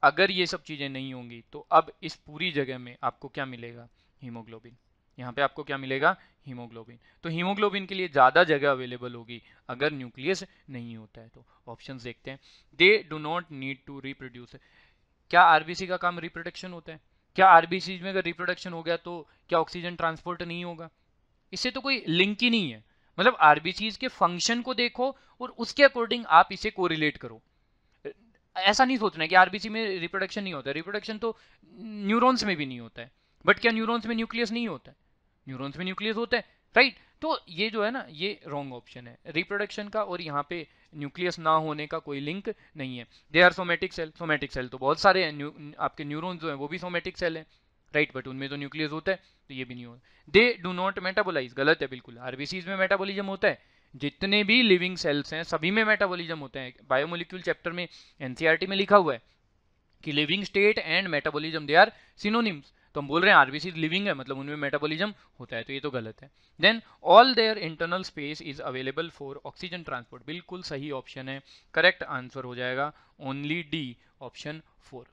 अगर ये सब चीज़ें नहीं होंगी तो अब इस पूरी जगह में आपको क्या मिलेगा हीमोग्लोबिन यहाँ पे आपको क्या मिलेगा हीमोग्लोबिन तो हीमोग्लोबिन के लिए ज़्यादा जगह अवेलेबल होगी अगर न्यूक्लियस नहीं होता है तो ऑप्शन देखते हैं they do not need to reproduce क्या आरबीसी का काम रिप्रोडक्शन होता है क्या आरबीसीज में अगर रिप्रोडक्शन हो गया तो क्या ऑक्सीजन ट्रांसपोर्ट नहीं होगा इससे तो कोई लिंक ही नहीं है मतलब आरबीसीज के फंक्शन को देखो और उसके अकॉर्डिंग आप इसे कोरिलेट करो ऐसा नहीं सोचना है कि आरबीसी में रिप्रोडक्शन नहीं होता रिप्रोडक्शन तो न्यूरॉन्स में भी नहीं होता है बट क्या न्यूरॉन्स में न्यूक्लियस नहीं होता है न्यूरॉन्स में न्यूक्लियस होता है राइट तो ये जो है ना ये रॉन्ग ऑप्शन है रिप्रोडक्शन का और यहाँ पे न्यूक्लियस ना होने का कोई लिंक नहीं है they are somatic cell somatic cell तो बहुत सारे हैं न्यू, आपके न्यूरॉन्स जो हैं वो भी सोमेटिक सेल हैं राइट बट उनमें तो न्यूक्लियस होता है तो ये भी नहीं होता दे डू नॉट मेटाबोलाइज गलत है बिल्कुल आरबीसीज में मेटाबोलिज्म होता है जितने भी लिविंग सेल्स हैं सभी में मेटाबॉलिज्म होते हैं बायोमोलिक्यूल चैप्टर में एनसीआरटी e में लिखा हुआ है कि living state and metabolism they are synonyms तो हम बोल रहे हैं आरबीसी लिविंग है मतलब उनमें मेटाबॉलिज्म होता है तो ये तो गलत है then all their internal space is available for oxygen transport बिल्कुल सही ऑप्शन है करेक्ट आंसर हो जाएगा only D option four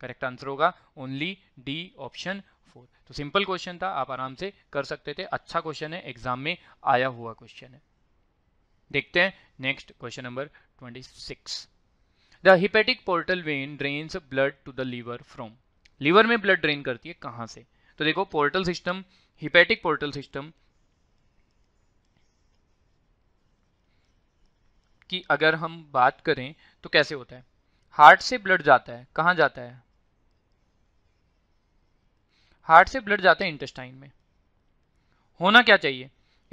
correct answer होगा ओनली डी ऑप्शन फोर तो सिंपल क्वेश्चन था आप आराम से कर सकते थे अच्छा क्वेश्चन है एग्जाम में आया हुआ क्वेश्चन है देखते हैं next question number twenty six the hepatic portal vein drains blood to the liver from liver में ब्लड ड्रेन करती है कहां से तो देखो portal system hepatic portal system की अगर हम बात करें तो कैसे होता है हार्ट से ब्लड जाता है कहां जाता है हार्ट से ब्लड जाता है इंटेस्टाइन में होना क्या चाहिए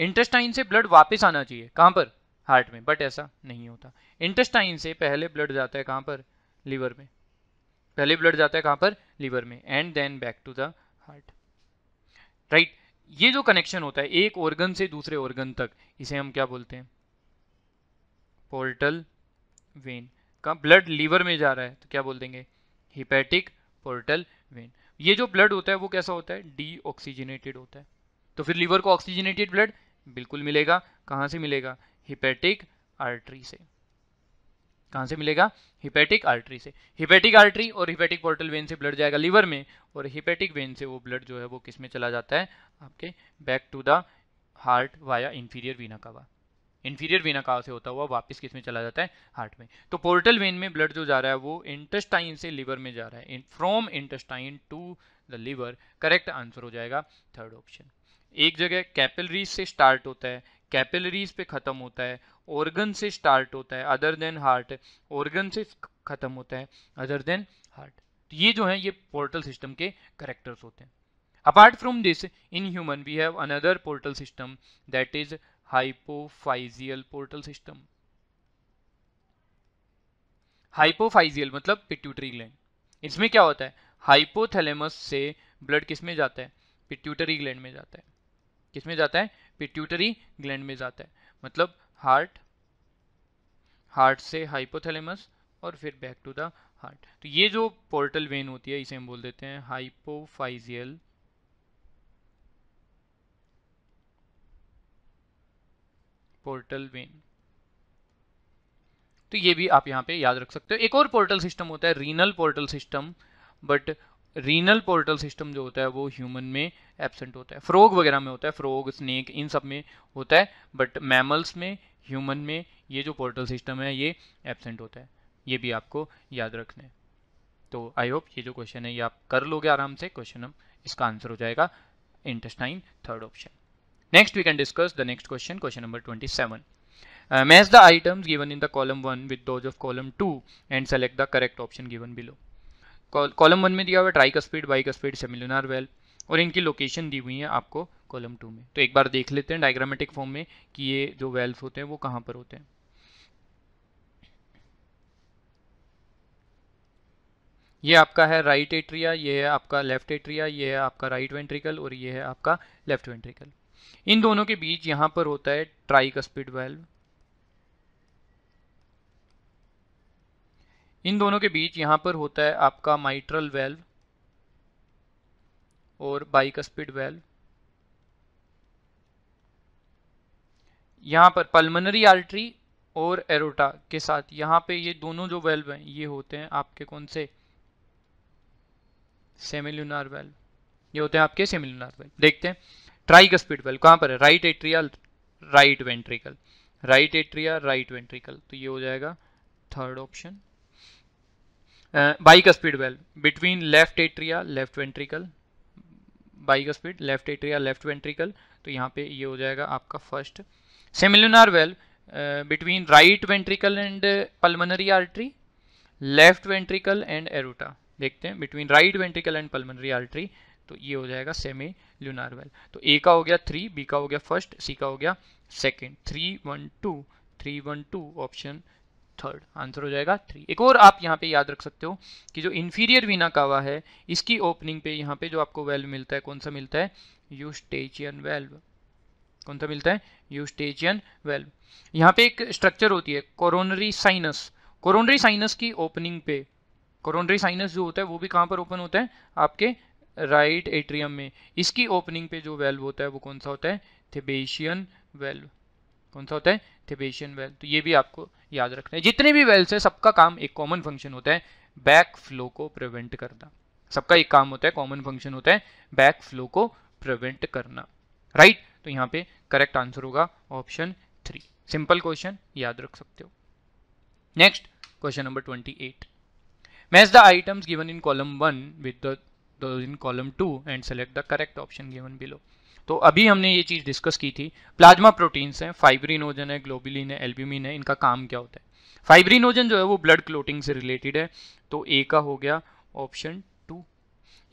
इंटेस्टाइन से ब्लड वापस आना चाहिए कहां पर हार्ट में बट ऐसा नहीं होता इंटेस्टाइन से पहले ब्लड जाता है कहां पर लीवर में पहले ब्लड जाता है कहाँ पर लीवर में and then back to the heart right ये जो कनेक्शन होता है एक ऑर्गन से दूसरे ऑर्गन तक इसे हम क्या बोलते हैं पोर्टल वेन का ब्लड लीवर में जा रहा है तो क्या बोल देंगे हिपैटिक पोर्टल वेन ये जो ब्लड होता है वो कैसा होता है डीऑक्सीजनेटेड होता है तो फिर लीवर को ऑक्सीजनेटेड ब्लड बिल्कुल मिलेगा कहाँ से मिलेगा हिपैटिक आर्टरी से कहाँ से मिलेगा हिपेटिक आर्टरी से हिपेटिक आर्टरी और हिपेटिक पोर्टल वेन से ब्लड जाएगा लीवर में और हिपेटिक वेन से वो ब्लड जो है वो किस में चला जाता है आपके back to the heart via inferior vena cava inferior vena कावा से होता हुआ वापस किस में चला जाता है हार्ट में तो पोर्टल वेन में ब्लड जो जा रहा है वो इंटेस्टाइन से लीवर में जा रहा है from intestine to the liver correct answer हो जाएगा थर्ड ऑप्शन एक जगह कैपिलरीज से स्टार्ट होता है कैपिलरीज पे ख़त्म होता है ऑर्गन से स्टार्ट होता है अदर देन हार्ट ऑर्गन से ख़त्म होता है अदर देन हार्ट तो ये जो है ये पोर्टल सिस्टम के करेक्टर्स होते हैं apart from this in human we have another portal system that is hypophysial portal system hypophysial मतलब पिट्यूटरी ग्लैंड इसमें क्या होता है हाइपोथैलेमस से ब्लड किस में जाता है पिट्यूटरी ग्लैंड में जाता है किस में जाता है पिट्यूटरी ग्लैंड में जाता है मतलब हार्ट हार्ट से हाइपोथैलेमस और फिर बैक टू द हार्ट तो ये जो पोर्टल वेन होती है इसे हम बोल देते हैं हाइपोफाइजियल पोर्टल वेन तो ये भी आप यहाँ पे याद रख सकते हो एक और पोर्टल सिस्टम होता है renal portal system but renal portal system जो होता है वो ह्यूमन में एबसेंट होता है फ्रॉग वगैरह में होता है फ्रॉग स्नेक इन सब में होता है बट मैमल्स में ह्यूमन में ये जो पोर्टल सिस्टम है ये एबसेंट होता है ये भी आपको याद रखना है तो आई होप ये जो क्वेश्चन है ये आप कर लोगे आराम से क्वेश्चन हम इसका आंसर हो जाएगा intestine third option next we can discuss the next question question number twenty seven match the items given in the column one with those of column two and select the correct option given below column one में दिया हुआ tricuspid bicuspid semilunar valve और इनकी location दी हुई है आपको column to में तो एक बार देख लेते हैं डायग्रामेटिक फॉर्म में कि ये जो वेल्स होते हैं वो कहाँ पर होते हैं ये आपका है राइट एट्रिया ये है आपका लेफ्ट एट्रिया ये है आपका राइट वेंट्रिकल और ये है आपका लेफ्ट वेंट्रिकल इन दोनों के बीच यहाँ पर होता है ट्राई का स्पीड वेल्व इन दोनों के बीच यहाँ पर होता है आपका माइट्रल वेल्व और बाइक स्पीड वेल्व यहाँ पर पल्मनरी आर्टरी और एरोटा के साथ यहाँ पे ये दोनों जो वेल्व हैं ये होते हैं आपके कौन से सेमिलुनार वेल्व ये होते हैं आपके सेमिलुनार वेल्व देखते हैं ट्राइक स्पीड वेल्व कहाँ पर है right atria right ventricle right atria right ventricle तो ये हो जाएगा third option bicuspid valve between left atria left ventricle bicuspid left atria left ventricle तो यहाँ पे ये हो जाएगा आपका first semilunar valve between right ventricle and pulmonary artery left ventricle and aorta देखते हैं between right ventricle and pulmonary artery तो ये हो जाएगा सेमी ल्यूनार वेल तो ए का हो गया थ्री बी का हो गया फर्स्ट सी का हो गया second three one two three one two option third answer हो जाएगा थ्री एक और आप यहाँ पे याद रख सकते हो कि जो इन्फीरियर वीना कावा है इसकी ओपनिंग पे यहाँ पे जो आपको वेल्व मिलता है कौन सा मिलता है यूस्टेचियन वेल्व कौन सा मिलता है यूस्टेचियन वेल्व यहाँ पे एक स्ट्रक्चर होती है कोरोनरी साइनस कोरोनरी साइनस की ओपनिंग पे कोरोनरी साइनस जो होता है वो भी कहाँ पर ओपन होता है आपके राइट right एट्रियम में इसकी ओपनिंग पे जो वेल्व होता है वो कौन सा होता है थेबेशियन वेल्व कौन सा होता है थेबेशियन वेल तो ये भी आपको याद रखना है जितने भी वेल्स है सबका काम एक कॉमन फंक्शन होता है बैक फ्लो को प्रिवेंट करना सबका एक काम होता है कॉमन फंक्शन होता है बैक फ्लो को प्रिवेंट करना राइट right? तो यहाँ पे करेक्ट आंसर होगा ऑप्शन थ्री सिंपल क्वेश्चन याद रख सकते हो next question number twenty eight match the items given in column one with the column two and select the correct option given below तो अभी हमने ये चीज़ डिस्कस की थी प्लाज्मा प्रोटीन्स हैं फाइब्रिनोजन है ग्लोबिलिन है एल्ब्यूमिन है इनका काम क्या होता है फाइब्रिनोजन जो है वो ब्लड क्लोटिंग से रिलेटेड है तो ए का हो गया ऑप्शन टू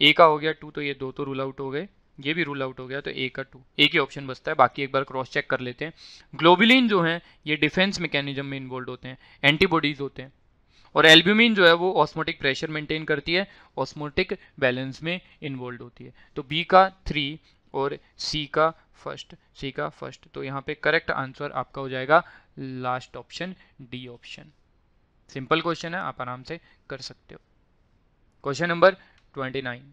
ए का हो गया टू तो ये दो तो रूल आउट हो गए ये भी रूल आउट हो गया तो ए का टू एक ही ऑप्शन बचता है बाकी एक बार क्रॉस चेक कर लेते हैं ग्लोबिलिन जो है ये डिफेंस मैकेनिज्म में इन्वॉल्व होते हैं एंटीबॉडीज होते हैं और एल्ब्यूमिन जो है वो ऑस्मोटिक प्रेशर मेंटेन करती है ऑस्मोटिक बैलेंस में इन्वॉल्व होती है तो बी का थ्री और सी का फर्स्ट सी का फर्स्ट तो यहाँ पे करेक्ट आंसर आपका हो जाएगा last option D option simple question है आप आराम से कर सकते हो question number twenty nine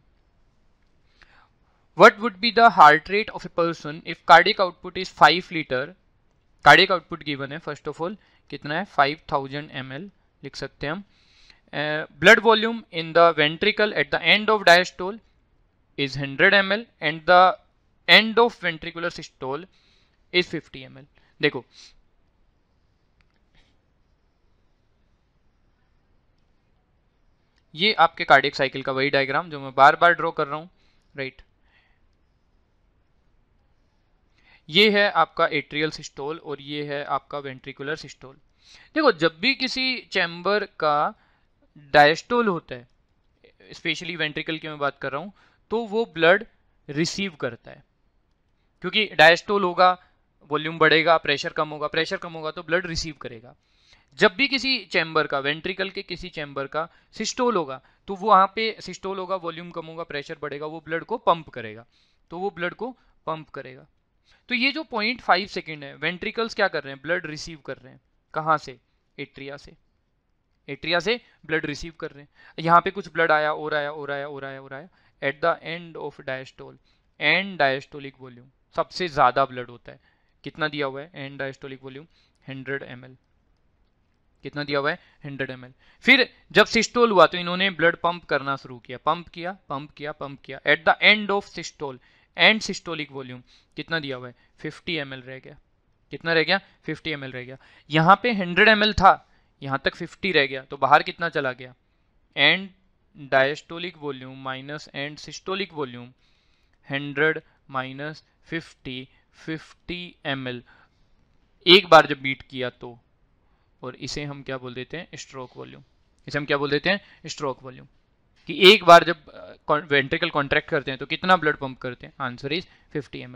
what would be the heart rate of a person if cardiac output is five litre cardiac output given है फर्स्ट ऑफ ऑल कितना है फाइव थाउजेंड एम एल लिख सकते हैं हम blood volume in the ventricle at the end of diastole is hundred M L and the end of ventricular systole is 50 M देखो ये आपके कार्डियक साइकिल का वही डायग्राम जो मैं बार बार ड्रॉ कर रहा हूं राइट ये है आपका एट्रियल सिस्टोल और ये है आपका वेंट्रिकुलर सिस्टोल देखो जब भी किसी चैम्बर का डायस्टोल होता है स्पेशली वेंट्रिकल की मैं बात कर रहा हूं तो वो ब्लड रिसीव करता है क्योंकि डायस्टोल होगा वॉल्यूम बढ़ेगा प्रेशर कम होगा प्रेशर कम होगा तो ब्लड रिसीव करेगा जब भी किसी चैम्बर का वेंट्रिकल के किसी चैम्बर का सिस्टोल होगा तो वो वहाँ पे सिस्टोल होगा वॉल्यूम कम होगा प्रेशर बढ़ेगा वो ब्लड को पंप करेगा तो वो ब्लड को पंप करेगा तो ये जो पॉइंट फाइव सेकेंड है वेंट्रिकल्स क्या कर रहे हैं ब्लड रिसीव कर रहे हैं कहाँ से एट्रिया से एट्रिया से ब्लड रिसीव कर रहे हैं यहाँ पे कुछ ब्लड आया और आया और आया और आया और आया at the end of diastole end diastolic volume सबसे ज़्यादा ब्लड होता है कितना दिया हुआ है एंड डायस्टोलिक वॉल्यूम 100 एम कितना दिया हुआ है 100 एम फिर जब सिस्टोल हुआ तो इन्होंने ब्लड पंप करना शुरू किया पंप किया पंप किया पंप किया at the end of systole end systolic volume कितना दिया हुआ है 50 एम रह गया कितना रह गया 50 एम रह गया यहाँ पे 100 एम था यहाँ तक 50 रह गया तो बाहर कितना चला गया end diastolic volume minus end systolic volume 100 minus 50 50 M एक बार जब बीट किया तो और इसे हम क्या बोल देते हैं स्ट्रोक वॉल्यूम इसे हम क्या बोल देते हैं स्ट्रोक वॉल्यूम कि एक बार जब वेंट्रिकल कॉन्ट्रैक्ट करते हैं तो कितना ब्लड पंप करते हैं आंसर इज 50 एम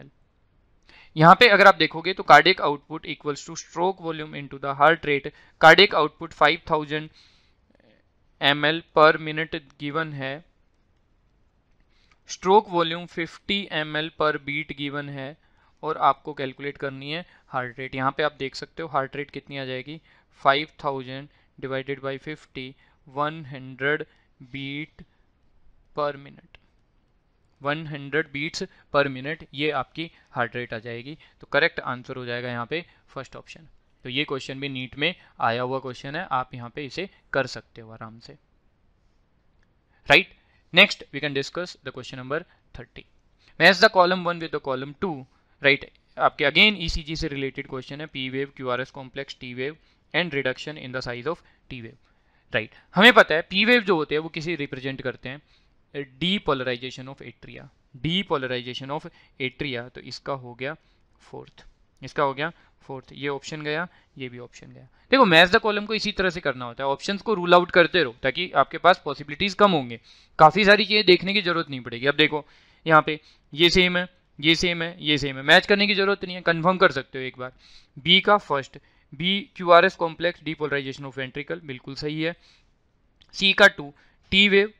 यहाँ पे अगर आप देखोगे तो cardiac output equals to stroke volume into the heart rate cardiac output 5000 M per minute given है stroke volume 50 M per beat given है और आपको कैलकुलेट करनी है हार्ट रेट यहाँ पे आप देख सकते हो हार्ट रेट कितनी आ जाएगी 5000 divided by 50 100 beat per minute 100 beats per minute ये आपकी हार्ट रेट आ जाएगी तो करेक्ट आंसर हो जाएगा यहाँ पे फर्स्ट ऑप्शन तो ये क्वेश्चन भी नीट में आया हुआ क्वेश्चन है आप यहाँ पे इसे कर सकते हो आराम से right right? Next, we can discuss the question number 30. Match the column 1 with the column 2, right? आपके अगेन ईसीजी e से रिलेटेड क्वेश्चन है P wave Q R S complex T wave and reduction in the size of T wave right हमें पता है P wave जो होते हैं वो किसी रिप्रेजेंट करते हैं depolarization of atria depolarization of atria तो इसका हो गया फोर्थ इसका हो गया फोर्थ ये ऑप्शन गया ये भी ऑप्शन गया देखो मैथ द कॉलम को इसी तरह से करना होता है ऑप्शंस को रूल आउट करते रहो ताकि आपके पास पॉसिबिलिटीज़ कम होंगे काफ़ी सारी चीज़ें देखने की ज़रूरत नहीं पड़ेगी अब देखो यहाँ पे ये सेम है ये सेम है ये सेम है मैच करने की ज़रूरत नहीं है कन्फर्म कर सकते हो एक बार बी का first B Q R S complex depolarization of ventricle बिल्कुल सही है सी का two T wave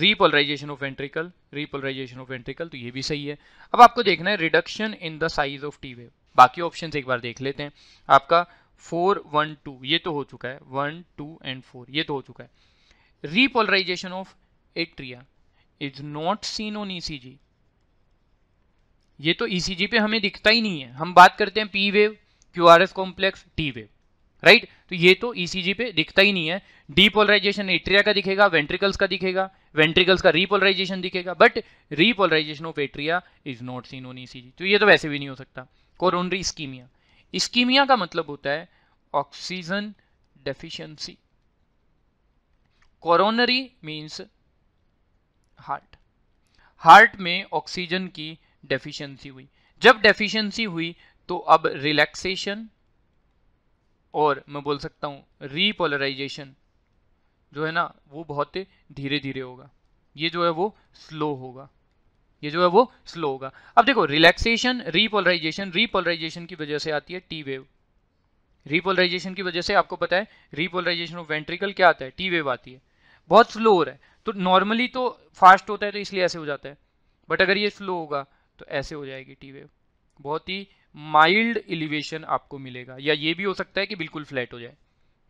repolarization of ventricle repolarization of ventricle तो ये भी सही है अब आपको देखना है reduction in the size of T wave बाकी ऑप्शन एक बार देख लेते हैं आपका फोर वन टू ये तो हो चुका है वन टू एंड फोर ये तो हो चुका है repolarization of atria is not seen on ECG ये तो ईसीजी e पे हमें दिखता ही नहीं है हम बात करते हैं P wave Q R S complex T wave right तो ये तो ईसीजी e पे दिखता ही नहीं है डीपोलराइजेशन एट्रिया का दिखेगा वेंट्रिकल्स का दिखेगा वेंट्रिकल्स का रीपोलराइजेशन दिखेगा but repolarization of atria is not seen on ECG तो ये तो वैसे भी नहीं हो सकता कोरोनरी स्कीमिया स्कीमिया का मतलब होता है oxygen deficiency coronary means heart heart में ऑक्सीजन की डेफिशिएंसी हुई जब डेफिशिएंसी हुई तो अब रिलैक्सेशन और मैं बोल सकता हूँ रीपोलराइजेशन जो है ना वो बहुत धीरे धीरे होगा ये जो है वो स्लो होगा ये जो है वो स्लो होगा अब देखो रिलैक्सेशन रीपोलराइजेशन रीपोलराइजेशन की वजह से आती है टी वेव रीपोलराइजेशन की वजह से आपको पता है रीपोलराइजेशन ऑफ वेंट्रिकल क्या आता है टी वेव आती है बहुत स्लो हो रहा है तो नॉर्मली तो फास्ट होता है तो इसलिए ऐसे हो जाता है बट अगर ये स्लो होगा तो ऐसे हो जाएगी टी वेव बहुत ही माइल्ड एलिवेशन आपको मिलेगा या ये भी हो सकता है कि बिल्कुल फ्लैट हो जाए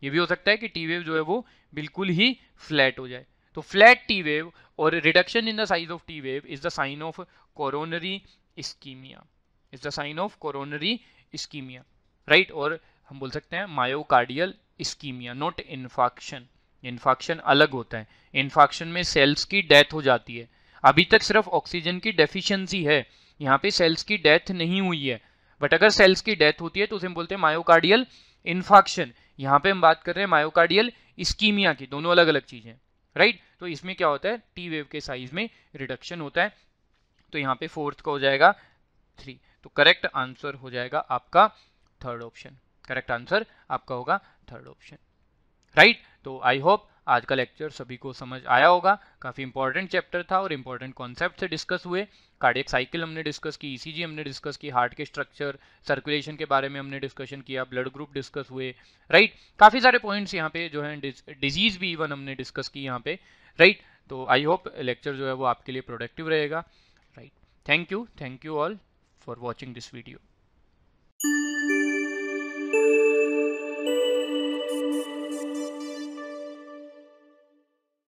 ये भी हो सकता है कि टी वेव जो है वो बिल्कुल ही फ्लैट हो जाए तो फ्लैट टी वेव और reduction in the size of T wave is the sign of coronary ischemia is the sign of coronary ischemia right और हम बोल सकते हैं myocardial ischemia not infarction infarction अलग होता है इन्फाक्शन में सेल्स की डेथ हो जाती है अभी तक सिर्फ ऑक्सीजन की डेफिशिएंसी है यहाँ पे सेल्स की डेथ नहीं हुई है बट अगर सेल्स की डेथ होती है तो उसे हम बोलते हैं मायोकार्डियल इन्फाक्शन यहाँ पे हम बात कर रहे हैं मायोकार्डियल इस्कीमिया की दोनों अलग अलग चीज़ें राइट right? तो इसमें क्या होता है टी वेव के साइज में रिडक्शन होता है तो यहाँ पे फोर्थ का हो जाएगा थ्री तो करेक्ट आंसर हो जाएगा आपका थर्ड ऑप्शन करेक्ट आंसर आपका होगा थर्ड ऑप्शन राइट तो आई होप आज का लेक्चर सभी को समझ आया होगा काफ़ी इंपॉर्टेंट चैप्टर था और इंपॉर्टेंट कॉन्सेप्ट से डिस्कस हुए कार्डियक साइकिल हमने डिस्कस की ईसीजी e हमने डिस्कस की हार्ट के स्ट्रक्चर सर्कुलेशन के बारे में हमने डिस्कशन किया ब्लड ग्रुप डिस्कस हुए राइट काफ़ी सारे पॉइंट्स यहाँ पे जो है डिजीज़ भी इवन हमने डिस्कस की यहाँ पे राइट तो आई होप लेक्चर जो है वो आपके लिए प्रोडक्टिव रहेगा right thank you thank you all for watching this video